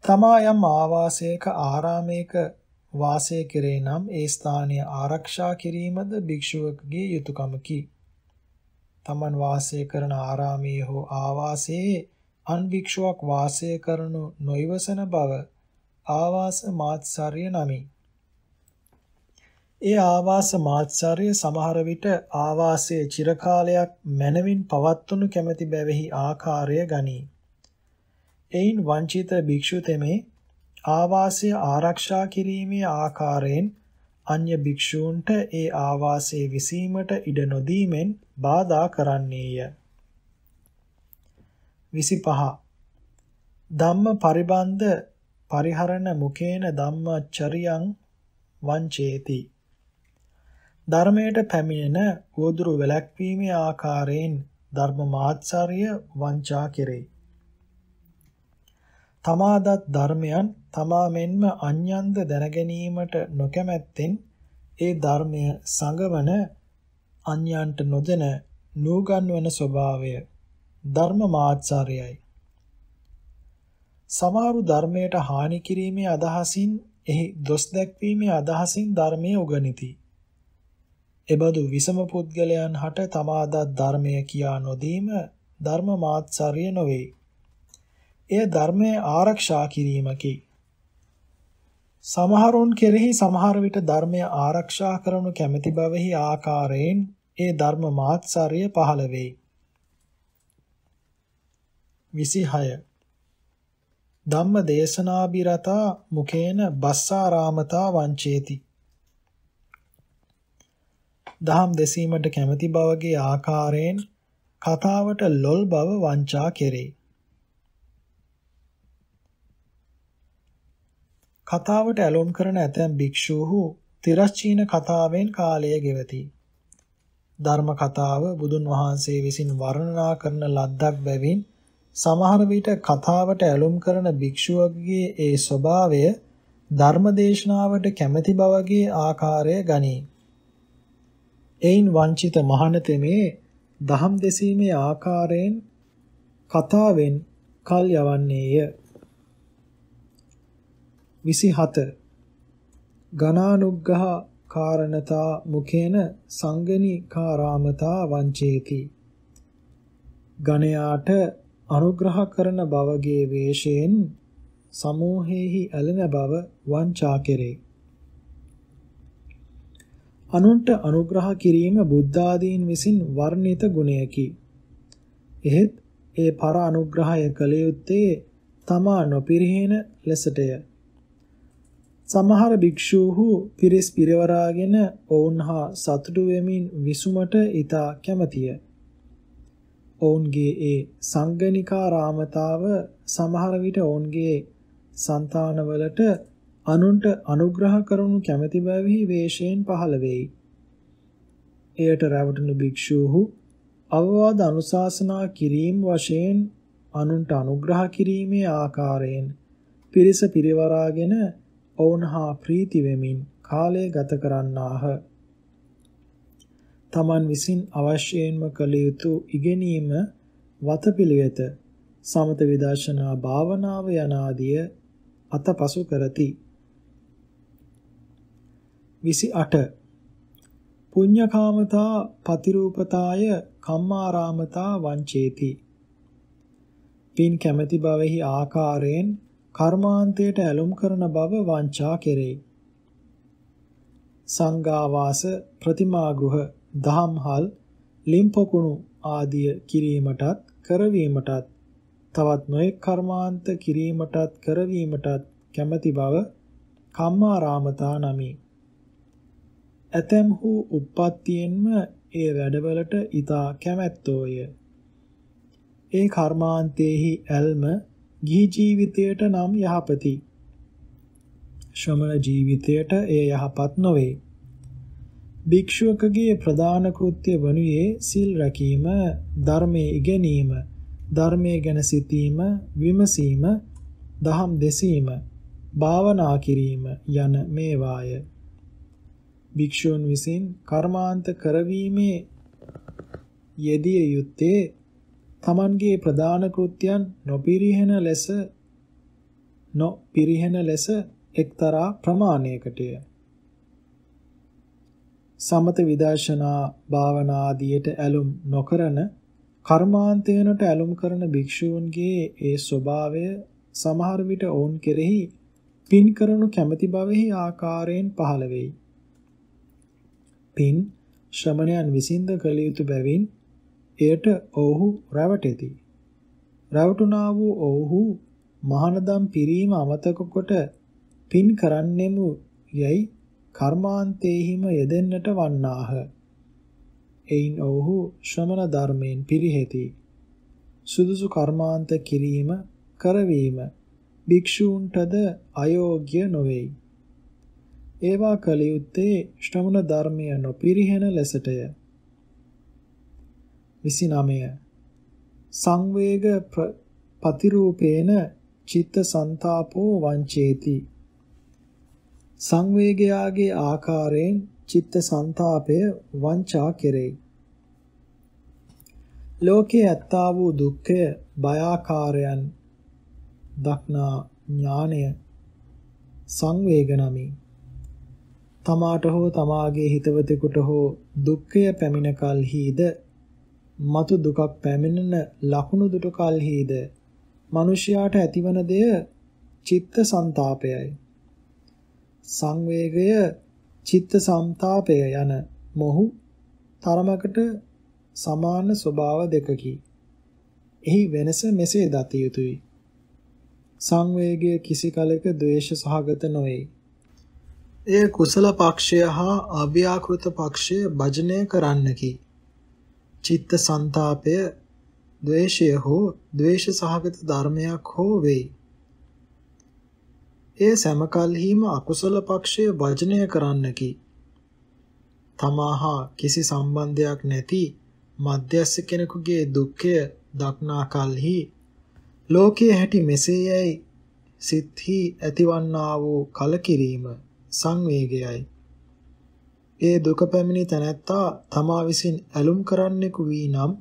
තමා යම් ආවාසයක ආරාමයක වාසය කෙරේ නම් ඒ ස්ථානය ආරක්ෂා කිරීමද භික්ෂුවකගේ යුතුයකමකි. තමන් වාසය කරන ආරාමයේ හෝ ආවාසයේ අන් භික්ෂුවක් වාසය කරනු නොයවසන බව ආවාස මාත්සර්ය නමි. ඒ ආවාස මාත්සර්ය සමහර විට ආවාසයේ චිරකාලයක් මැනවින් පවත්වනු කැමැති බැවෙහි ආකාරය ගනී. එයින් වංචිත භික්ෂු තෙමේ ආවාසය ආරක්ෂා කිරීමේ ආකාරයෙන් අන්‍ය භික්ෂූන්ට ඒ ආවාසයේ විසීමට ඉඩ නොදීමෙන් බාධා කරන්නේය. 25 ධම්ම පරිබන්ධ පරිහරණ මුකේන ධම්මචරියං වංචේති ධර්මයට පැමිණෙන ගෝදුරු වැළැක්වීමේ ආකාරයෙන් ධර්ම මාත්සාරය වංචා කෙරේ තමාදත් ධර්මයන් තමා මෙන්ම අන්‍යන්ද දැනගැනීමට නොකැමැත්තෙන් ඒ ධර්මය සංගවන අන්‍යයන්ට නොදෙන නූගන්වන ස්වභාවය ධර්ම මාත්සාරයයි. සමහරු ධර්මයට හානි කිරීමේ අදහසින් එහි දොස් දැක්වීමේ අදහසින් ධර්මයේ උගනිති. එබඳු විසම පුද්ගලයන් හට තමාදත් ධර්මය කියා නොදීම ධර්ම මාත්සාරය නොවේ. එය ධර්මයේ ආරක්ෂා කිරීමකි. සමහරුන් කෙරෙහි සමහර විට ධර්මය ආරක්ෂා කරනු කැමැති බවෙහි ආකාරයෙන් ඒ ධර්ම මාත්සාරය පහළ වෙයි. 26 ධම්ම දේශනාබිරතා මුකේන බස්සාරාමතා වංචේති. දහම් දෙසීමට කැමැති බවගේ ආකාරයෙන් කතාවට ලොල් බව වංචා කෙරේ. කතාවට ඇලොම් කරන ඇතැම් භික්ෂූහු තිරස්චීන කතාවෙන් කාලය ගෙවති. ධර්ම කතාව බුදුන් වහන්සේ විසින් වර්ණනා කරන ලද්දක් බැවින් සමහර විට කතාවට ඇලොම් කරන භික්ෂුවකගේ ඒ ස්වභාවය ධර්මදේශනාවට කැමැති බවගේ ආකාරය ගනී. එයින් වංචිත මහනතෙමේ දහම් දෙසීමේ ආකාරයෙන් කතාවෙන් කල් යවන්නේය. 27 ඝනානුග්ගහ කාරණතා මුඛේන සංගණීකාරාමතා වංචේති ගණයාට අනුග්‍රහ කරන බවගේ වේශයෙන් සමූහෙහි ඇලෙන බව වංචා කෙරේ අනුන්ට අනුග්‍රහ කිරීම බුද්ධාදීන් විසින් වර්ණිත ගුණයකි එහෙත් ඒ පර අනුග්‍රහය කළ යුත්තේ තමා නොපිරිහෙන ලෙසටය සමහර භික්ෂූහු පිරිස් පිරවරාගෙන ඔවුන් හා සතුටු වෙමින් විසුමට ඊතා කැමැතිය. ඔවුන්ගේ ඒ සංගණිකා රාමතාව සමහර විට ඔවුන්ගේ సంతානවලට අනුන්ට අනුග්‍රහ කරනු කැමැති බැවිහි වේශයෙන් පහළ වෙයි. එයට රැවටුණු භික්ෂූහු අවවාද අනුශාසනා කිරීම වශයෙන් අනුන්ට අනුග්‍රහ කිරීමේ ආකාරයෙන් පිරිස පිරිවරාගෙන ඔවුන් හා ප්‍රීති වෙමින් කාලය ගත කරන්නාහ. තමන් විසින් අවශ්‍යයෙන්ම කළ යුතු ඉගෙනීම වතපිළිවෙත සමත විදර්ශනා භාවනාව යනාදිය අතපසු කරති. 28 පුඤ්ඤකාමතා පතිරූපතාය කම්මාරාමතා වංචේති පින් කැමැති බවෙහි ආකාරයෙන් කර්මාන්තයට ඇලොම් කරන බව වංචා කෙරේ. සංඝාවාස ප්‍රතිමා ගෘහ දහම්හල් ලිම්පකුණු ආදිය කිරීමටත් කරවීමටත් තවත් නොයෙක් කර්මාන්ත කිරීමටත් කරවීමටත් කැමැති බව කම්මාරාමතා නමි. ඇතැම්හු උප්පත්තියෙන්ම ඒ වැඩවලට ඊතා කැමැත්තෝය. ඒ කර්මාන්තයේහි ඇල්ම ගිහි ජීවිතයට නම් යහපති. ශ්‍රමණ ජීවිතයට එය යහපත් නොවේ. භික්ෂුවකගේ ප්‍රධාන කෘත්‍ය වනුයේ සිල් රැකීම, ධර්මයේ ඉගෙනීම, ධර්මයේ ගැන සිතීම, විමසීම, දහම් දෙසීම, භාවනා කිරීම යන මේවාය. භික්ෂුන් විසින් කර්මාන්ත කරවීමේ යෙදිය යුත්තේ තමන්ගේ ප්‍රධාන කෘත්‍යයන් නොපිරිහෙන ලෙස නොපිරිහෙන ලෙස එක්තරා ප්‍රමාණයකටය. සමත විදර්ශනා භාවනා ආදියට ඇලුම් නොකරන කර්මාන්තයනට ඇලුම් කරන භික්ෂූන්ගේ ඒ ස්වභාවය සමහර විට ඔවුන් කෙරෙහි පින් කරනු කැමැති බවෙහි ආකාරයෙන් පහළ වෙයි. පින් ශ්‍රමණයන් විසින්ද කළ යුතු බැවින් එයට ඔවුහු රැවටෙති. රැවටුණා වූ ඔවුහු මහානදම් පිරීම අමතක කොට පින් කරන්නෙමු යයි කර්මාන්තේහිම යෙදෙන්නට වන්නාහ. එයින් ඔවුහු ශ්‍රමණ ධර්මයෙන් පිරිහෙති. සුදුසු කර්මාන්ත කිරීම කරවීම භික්ෂූන්ටද අයෝග්‍ය නොවේයි. ඒවා කලියුත්තේ ශ්‍රමණ ධර්මය නොපිරිහෙන ලෙසටය. 29 සංවේග ප්‍රතිරූපේන චිත්ත સંతాපෝ වංචේති සංවේගයාගේ ආකාරයෙන් චිත්ත સંతాපය වංචා කෙරේ ලෝකේ ඇත්තා වූ දුක්ඛය බයාකාරයන් දක්නා ඥානය සංවේග නමින් තමාට හෝ තමාගේ හිතවතෙකුට හෝ දුක්ඛය පැමිණ කලහිද මතු දුකක් පැමිණෙන ලකුණු දුටු කල්හිද මිනිසයාට ඇතිවන දෙය චිත්ත සන්තාපයයි. සංවේගය චිත්ත සන්තාපය යන මොහු තරමකට සමාන ස්වභාව දෙකකි. එහි වෙනස මෙසේ දත යුතුයි. සංවේගය කිසි කලක ද්වේෂ සහගත නොවේ. එය කුසල පක්ෂය හා අව්‍යාකෘත පක්ෂය භජනය කරන්නකි. චිත්ත સંతాපය ද්වේෂය හෝ ද්වේෂ සහගත ධර්මයක් හෝ වෙයි. ඒ සමකල්හිම අකුසල පක්ෂය වර්ජනය කරන්නකි. තමාහා කිසි සම්බන්ධයක් නැති මධ්‍යස්ස කෙනෙකුගේ දුක්ඛය දක්නා කලෙහි ලෝකයේ හැටි මෙසේ යයි සිත්හි ඇතිවන්නා වූ කලකිරීම සංවේගයයි ඒ දුක පැමිණි තැනැත්තා තමා විසින් ඇලුම් කරන්නෙකු වී නම්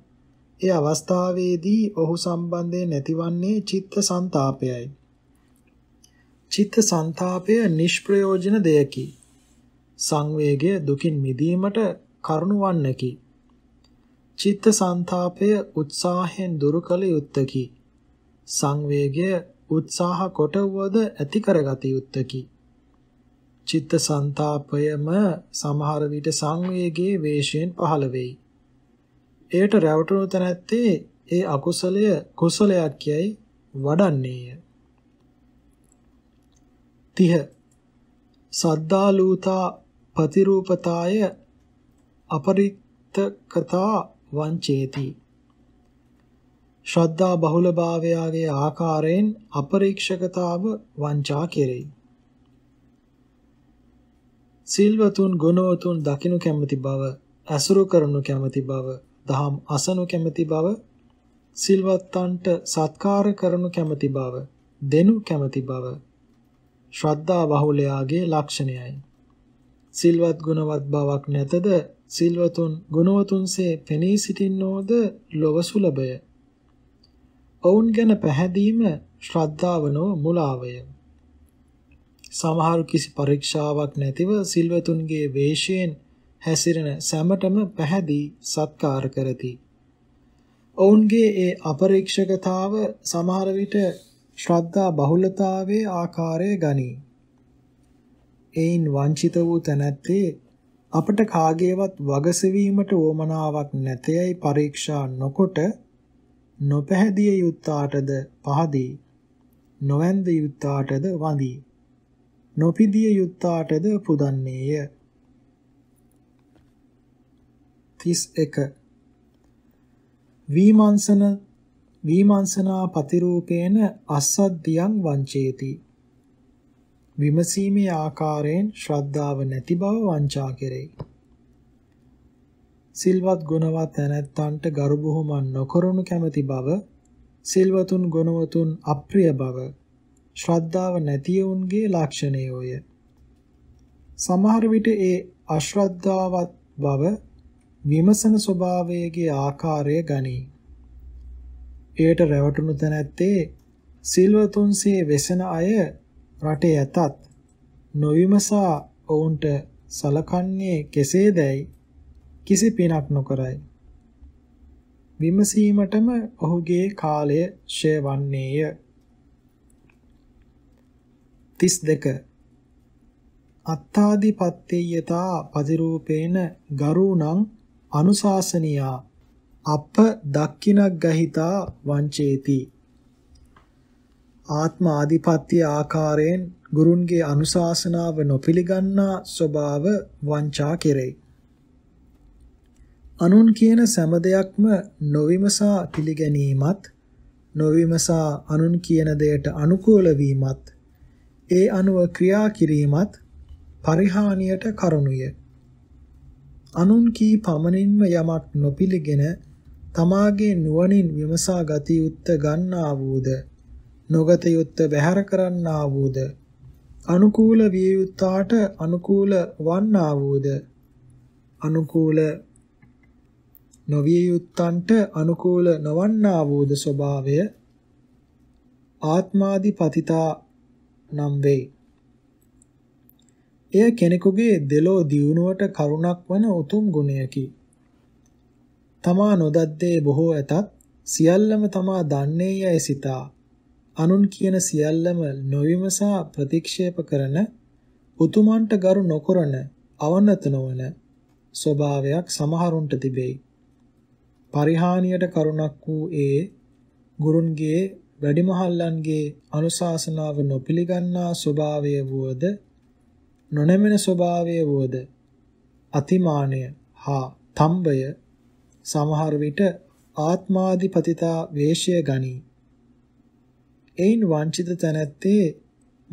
ඒ අවස්ථාවේදී ඔහු සම්බන්ධයෙන් නැතිවන්නේ චිත්ත સંతాපයයි. චිත්ත સંతాපය නිෂ්ප්‍රයෝජන දෙයකි. සංවේගය දුකින් මිදීමට කරුණවන්නකි. චිත්ත සංතාපය උත්සාහයෙන් දුරු කළ යුත්තකි. සංවේගය උත්සාහ කොට වුවද ඇති කරගත යුත්තකි. චිත්ත සන්තාපයම සමහර විට සංවේගයේ වේශයෙන් පහළ වෙයි. එයට රැවටුණු තැනැත්තේ ඒ අකුසලය කුසලයක් යයි වඩන්නේය. 30 සද්දාලූතා ප්‍රතිරූපතාය අපරිත්තකතා වංචේති ශ්‍රද්ධා බහුලභාවයාගේ ආකාරයෙන් අපරීක්ෂකතාව වංචා කෙරෙයි සිල්වතුන් ගුණවතුන් දකිනු කැමති බව, ඇසුරු කරනු කැමති බව, දහම් අසනු කැමති බව, සිල්වත්තන්ට සත්කාර කරනු කැමති බව, දෙනු කැමති බව ශ්‍රද්ධා බහුලයාගේ ලක්ෂණයයි. සිල්වත් ගුණවත් බවක් නැතද සිල්වතුන් ගුණවතුන්සේ පෙනී සිටින්නෝද ලොව සුලභය. ඔවුන් ගැන පැහැදීම ශ්‍රද්ධාවනෝ මුලාවය. සමහරු කිසි පරීක්ෂාවක් නැතිව සිල්වතුන්ගේ වේශයෙන් හැසිරෙන සෑමටම පැහැදී සත්කාර කරති. ඔවුන්ගේ ඒ අපරීක්ෂකතාව සමහර විට ශ්‍රද්ධා බහුලතාවයේ ආකාරය ගනී. එයින් වංචිත වූ තැනැත්තේ අපට කාගේවත් වගසවීමට වොමනාවක් නැතේයි පරීක්ෂා නොකොට නොපැහැදිය යුත්තාටද පහදී නොවැන්ද යුත්තාටද වඳී නොපිදිය යුත්තාටද පුදන්නේය 31 විමර්ශන විමර්ශනා ප්‍රතිරූපේන අසද්ධියං වංචේති විමසීමේ ආකාරයෙන් ශ්‍රද්ධාව නැති බව වංචා කෙරේ සිල්වත් ගුණවත් තැනැත්තන්ට ගරු බුහුමන් නොකරනු කැමැති බව සිල්වතුන් ගුණවතුන් අප්‍රිය බව ශ්‍රද්ධාව නැතිවුන්ගේ ලක්ෂණයෝය. සමහර විට ඒ අශ්‍රද්ධාවත් බව විමසන ස්වභාවයේ ආකාරය ගනී. එයට රැවටුණු තැනැත්තේ සිල්වතුන්සේ වෙසෙන අය රටේ ඇතත් නොවිමසා ඔවුන්ට සලකන්නේ කෙසේදැයි කිසි පිනක් නොකරයි. විමසීමටම ඔහුගේ කාලය ෂය වන්නේය. 32 අත්තාදි පත්තේයතා පදිරූපේන ගරුණං අනුශාසනියා අප දක්කිනක් ගහිතා වංචේති ආත්ම ආධිපත්‍ය ආකාරයෙන් ගුරුන්ගේ අනුශාසනාව නොපිළිගන්නා ස්වභාව වංචා කෙරේ. අනුන් කියන සෑම දෙයක්ම නොවිමසා පිළිගැනීමත් නොවිමසා අනුන් කියන දෙයට අනුකූල වීමත් ඒ අනුව ක්‍රියා කිරීමත් පරිහානියට කරුණුය. අනුන් කී පමණින්ම යමක් නොපිළිගෙන තමාගේ නුවණින් විමසා ගතිය යුත්ත ගන්නා වූද නොගත යුත්ත බැහැර කරන්නා වූද අනුකූල විය යුත්තාට අනුකූල වන්නා වූද අනුකූල නොවිය යුත්තන්ට අනුකූල නොවන්නා වූද ස්වභාවය ආත්මාදි පතිතා නම් වෙයි. එය කෙනෙකුගේ දෙලෝ දියුණුවට කරුණක් වන උතුම් ගුණයකි. තමා නොදද්දේ බොහෝ ඇතත් සියල්ලම තමා දන්නේ යයි සිතා අනුන් කියන සියල්ලම නොවිමසා ප්‍රතික්ෂේප කරන උතුමන්ට ගරු නොකරන අවනත නොවන ස්වභාවයක් සමහරුන්ට තිබේ. පරිහානියට කරුණක් වූ ඒ ගුරුන්ගේ වැඩිමහල්ලන්ගේ අනුශාසනාව නොපිළිගන්නා ස්වභාවය වුවද නොනැමෙන ස්වභාවය වුවද අතිමානය හා තම්බය සමහර විට ආත්මාදිපතිතා වේශය ගනී. එයින් වංචිත තැනැත්තේ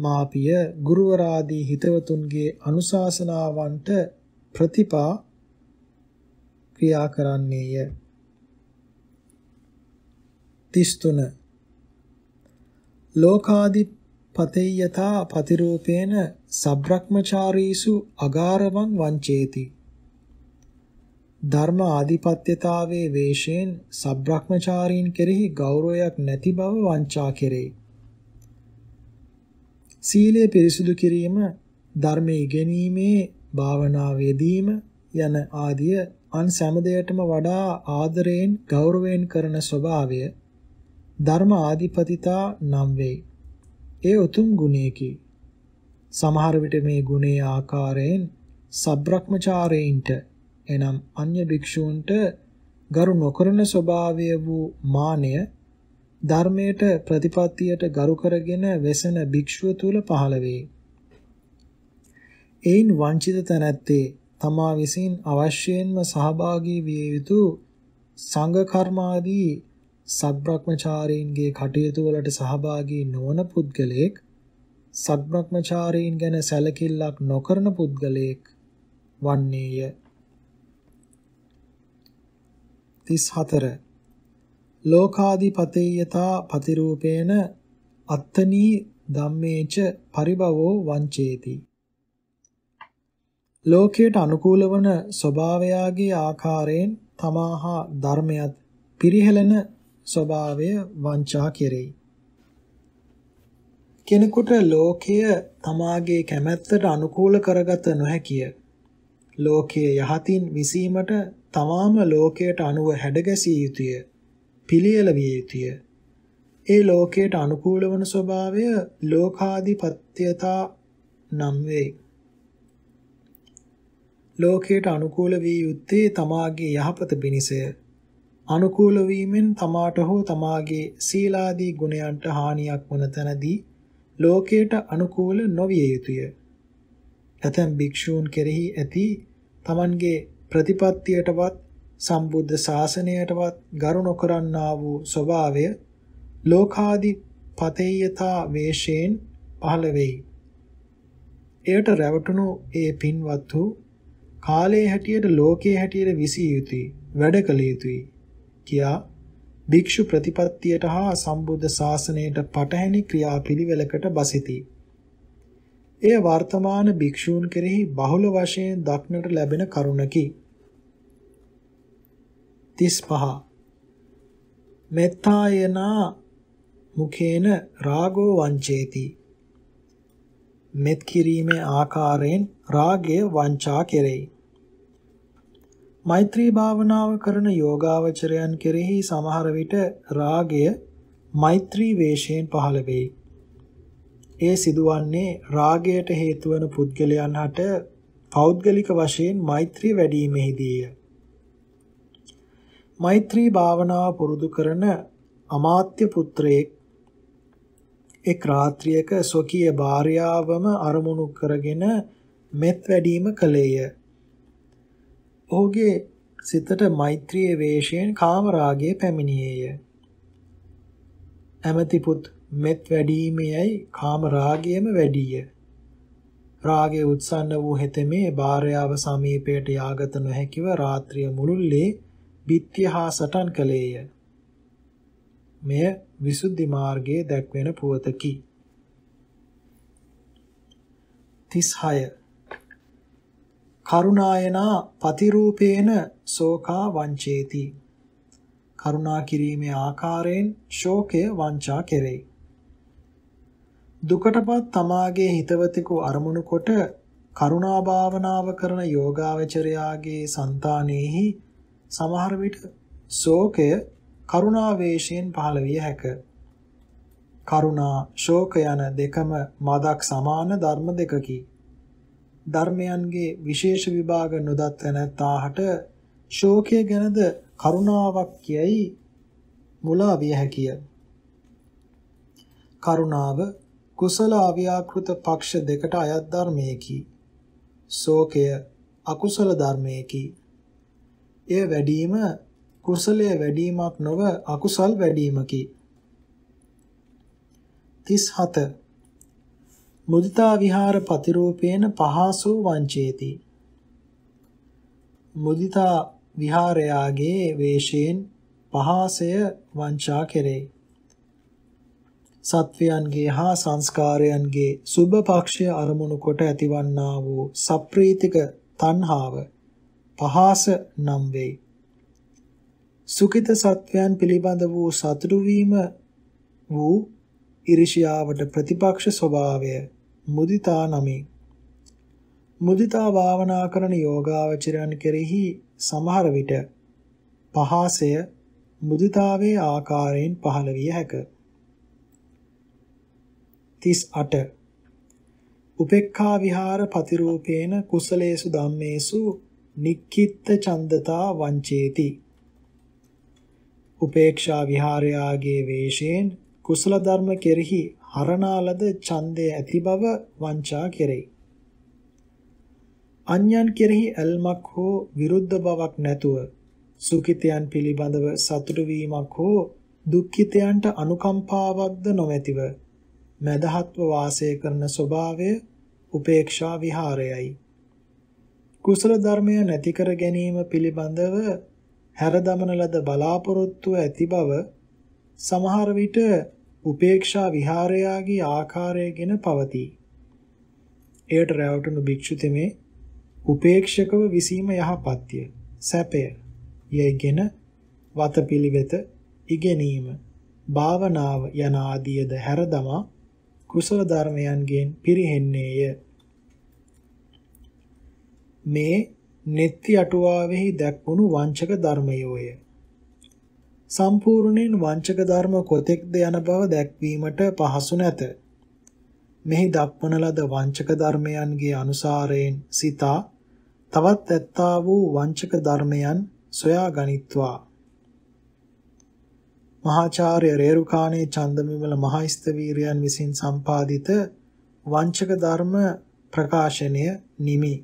මාපිය ගුරුවරාදී හිතවතුන්ගේ අනුශාසනාවන්ට ප්‍රතිපා ක්‍රියා කරන්නේය. 33 ලෝකාදි පතේයතා පතිරූපේන සබ්‍රක්‍මචාරීසු අගාරවං වංචේති ධර්ම ආධිපත්‍යතාවයේ වේශයෙන් සබ්‍රක්‍මචාරීන් කෙරෙහි ගෞරවයක් නැති බව වංචා කෙරේ. සීලය පිරිසුදු කිරීම ධර්මයේ ඉගෙනීමේ භාවනාවේදීම යන ආදිය අන් සෑම දෙයකටම වඩා ආදරයෙන් ගෞරවයෙන් කරන ස්වභාවය ධර්ම ආධිපතිතා නම් වේ. ඒ උතුම් ගුණයකි. සමහර විට මේ ගුණයේ ආකාරයෙන් සබ්‍රක්‍මචාරේන්ට එනම් අන්‍ය භික්ෂූන්ට ගරු නොකරන ස්වභාවය වූ මානය ධර්මයට ප්‍රතිපත්තියට ගරු කරගෙන වෙසෙන භික්ෂුව තුල පහළ වේ. එයින් වංචිත තැනැත්තේ තමා විසින් අවශ්‍යයෙන්ම සහභාගී විය යුතු සංඝ කර්මාදී සත්බ්‍රක්‍මචාරීන්ගේ කටයුතු වලට සහභාගී නොවන පුද්ගලයෙක් සත්බ්‍රක්‍මචාරීන් ගැන සැලකිල්ලක් නොකරන පුද්ගලයෙක් වන්නේය 34 ලෝකාදිපතේයතා පතිරූපේන අත්තනී ධම්මේච පරිභවෝ වංචේති ලෝකයට අනුකූල වන ස්වභාවයාගේ ආකාරයෙන් තමාහා ධර්මයත් පිරිහෙළන ස්වභාවය වංචා කෙරෙයි. කෙනෙකුට ලෝකය තමාගේ කැමැත්තට අනුකූල කරගත නොහැකිය. ලෝකයේ යහතින් විසීමට තමාම ලෝකයට අනුව හැඩගැසිය යුතුය. පිළියෙල විය යුතුය. ඒ ලෝකයට අනුකූල වන ස්වභාවය ලෝකාධිපත්‍යතා නම් වේ. ලෝකයට අනුකූල වී යුත්තේ තමාගේ යහපත පිණිසය. අනුකූල වීමෙන් තමාට හෝ තමාගේ සීලාදී ගුණයන්ට හානියක් වන තැනදී ලෝකයට අනුකූල නොවිය යුතුය. ඇතැම් භික්ෂූන් කෙරෙහි ඇති තමන්ගේ ප්‍රතිපත්තියටවත් සම්බුද්ධ ශාසනයටවත් ගරු නොකරන්නා වූ ස්වභාවය ලෝකාදී පතේයතා වේශයෙන් පහළ වෙයි. එයට රැවටුණු ඒ පින්වත්හු කාලයේ හැටියට ලෝකයේ හැටියට විසිය යුතුය, වැඩ කළ යුතුය. කියා භික්ෂු ප්‍රතිපත්තියට හා සම්බුද්ධ ශාසනයට පටහැනි ක්‍රියාපිළිවෙලකට බසිතී. එය වර්තමාන භික්ෂූන් කෙරෙහි බහුල වශයෙන් දක්නට ලැබෙන කරුණකි. 35 මෙත්තායනා මුඛේන රාගෝ වංචේති මෙත් කිරීමේ ආකාරයෙන් රාගය වංචා කෙරෙයි මෛත්‍රී භාවනාව කරන යෝගාවචරයන් කෙරෙහි සමහර විට රාගය මෛත්‍රී වේශයෙන් පහළ වෙයි. ඒ සිදුවන්නේ රාගයට හේතු වන පුද්ගලයන් හට පෞද්ගලික වශයෙන් මෛත්‍රී වැඩිීමේදීය. මෛත්‍රී භාවනාව පුරුදු කරන අමාත්‍ය පුත්‍රයෙක් එක් රාත්‍රියක ස්වකීය භාර්යාවම අරමුණු කරගෙන මෙත් වැඩීම කළේය. ඔහුගේ සිතට මෛත්‍රියේ වේශයෙන් කාමරාගය පැමිණියේය. ඇමතිපුත් මෙත් වැඩීමේයි කාමරාගයම වැඩිය. රාගයේ උත්සන්න වූ හෙතෙමේ භාර්යාව සමීපයට යාගත නොහැකිව රාත්‍රිය මුළුල්ලේ බිත්‍ය හා සටන් කළේය. මෙය විසුද්ධි මාර්ගයේ දැක්වෙන පුවතකි. 36 කරුණායනා පතිරූපේන ශෝකා වංචේති කරුණා කිරීමේ ආකාරයෙන් ශෝකය වංචා කෙරේ දුකටපත් තමාගේ හිතවතෙකු අරමුණු කොට කරුණා භාවනාව කරන යෝගාවචරයාගේ సంతානෙහි සමහර විට ශෝකය කරුණාවේශයෙන් පහළ විය හැක. කරුණා ශෝක යන දෙකම මදක් සමාන ධර්ම දෙකකි. ධර්මයන්ගේ විශේෂ විභාග නොදත් තැනැත්තාහට ශෝකය ගැනද කරුණාවක් යයි මුලා විය හැකිය. කරුණාව කුසල අව්‍යාකෘත පක්ෂ දෙකට අයත් ධර්මයකි. ශෝකය අකුසල ධර්මයකි. එය වැඩිම කුසලයේ වැඩිමක් නොව අකුසල් වැඩිමකි. 37 මුදිතා විහාර පතිරූපේන පහසෝ වංචේති මුදිතා විහාරයාගේ වේශයෙන් පහසය වංචා කෙරේ සත්වයන්ගේ හා සංස්කාරයන්ගේ සුභ පක්ෂය අරමුණු කොට ඇතිවන්නා වූ සප්‍රීතික තණ්හාව පහස නම් වේ සුඛිත සත්වයන් පිළිබඳ වූ සතුටු වීම වූ ඉරිෂියාවට ප්‍රතිපක්ෂ ස්වභාවය මුදිතා නමි. මුදිතා භාවනා කරන යෝගාවචරයන් කෙරෙහි සමහර විට පහාසය මුදිතාවේ ආකාරයෙන් පහළ විය හැක. 38 උපේක්ඛා විහාර ප්‍රතිරූපේන කුසලේසු ධම්මේසු නික්කිත්ත චන්දතා වංචේති උපේක්ෂා විහාරයාගේ වේශයෙන් කුසල ධර්ම කෙරෙහි අරණාලද ඡන්දය ඇති බව වංචා කෙරෙයි. අන්‍යයන් කෙරෙහි ඇල්මක් හෝ විරුද්ධ බවක් නැතුව සුඛිතයන් පිළිබඳව සතුටු වීමක් හෝ දුක්ඛිතයන්ට අනුකම්පාවක්ද නොමැතිව මදහත්ව වාසය කරන ස්වභාවය උපේක්ෂා විහාරයයි. කුසල ධර්මය නැති කර ගැනීම පිළිබඳව හැරදමන ලද බලාපොරොත්තුව ඇති බව සමහර විට උපේක්ෂා විහාරයාගේ ආකාරය ගැන පවතී. එයට රැවටුණු භික්ෂුතෙමේ උපේක්ෂකව විසීම යහපත්ය සැපය යයිගෙන වතපිලිවෙත ඉගෙනීම භාවනාව යන ආදීද හැරදමා කුසල ධර්මයන්ගෙන් පිරිහෙන්නේය මේ නෙත්ති අටුවාවෙහි දැක්වුණු වංචක ධර්මයෝය සම්පූර්ණයෙන් වංචක ධර්ම කොතෙක්ද යන බව දැක්වීමට පහසු නැත. මෙහි දක්වන ලද වංචක ධර්මයන්ගේ අනුසාරයෙන් සිතා තවත් ඇත්තා වූ වංචක ධර්මයන් සොයා ගනිත්වා. මහාචාර්ය රේරුකාණේ චන්දමිමල මහයිස්තවීරයන් විසින් සම්පාදිත වංචක ධර්ම ප්‍රකාශනය නිමි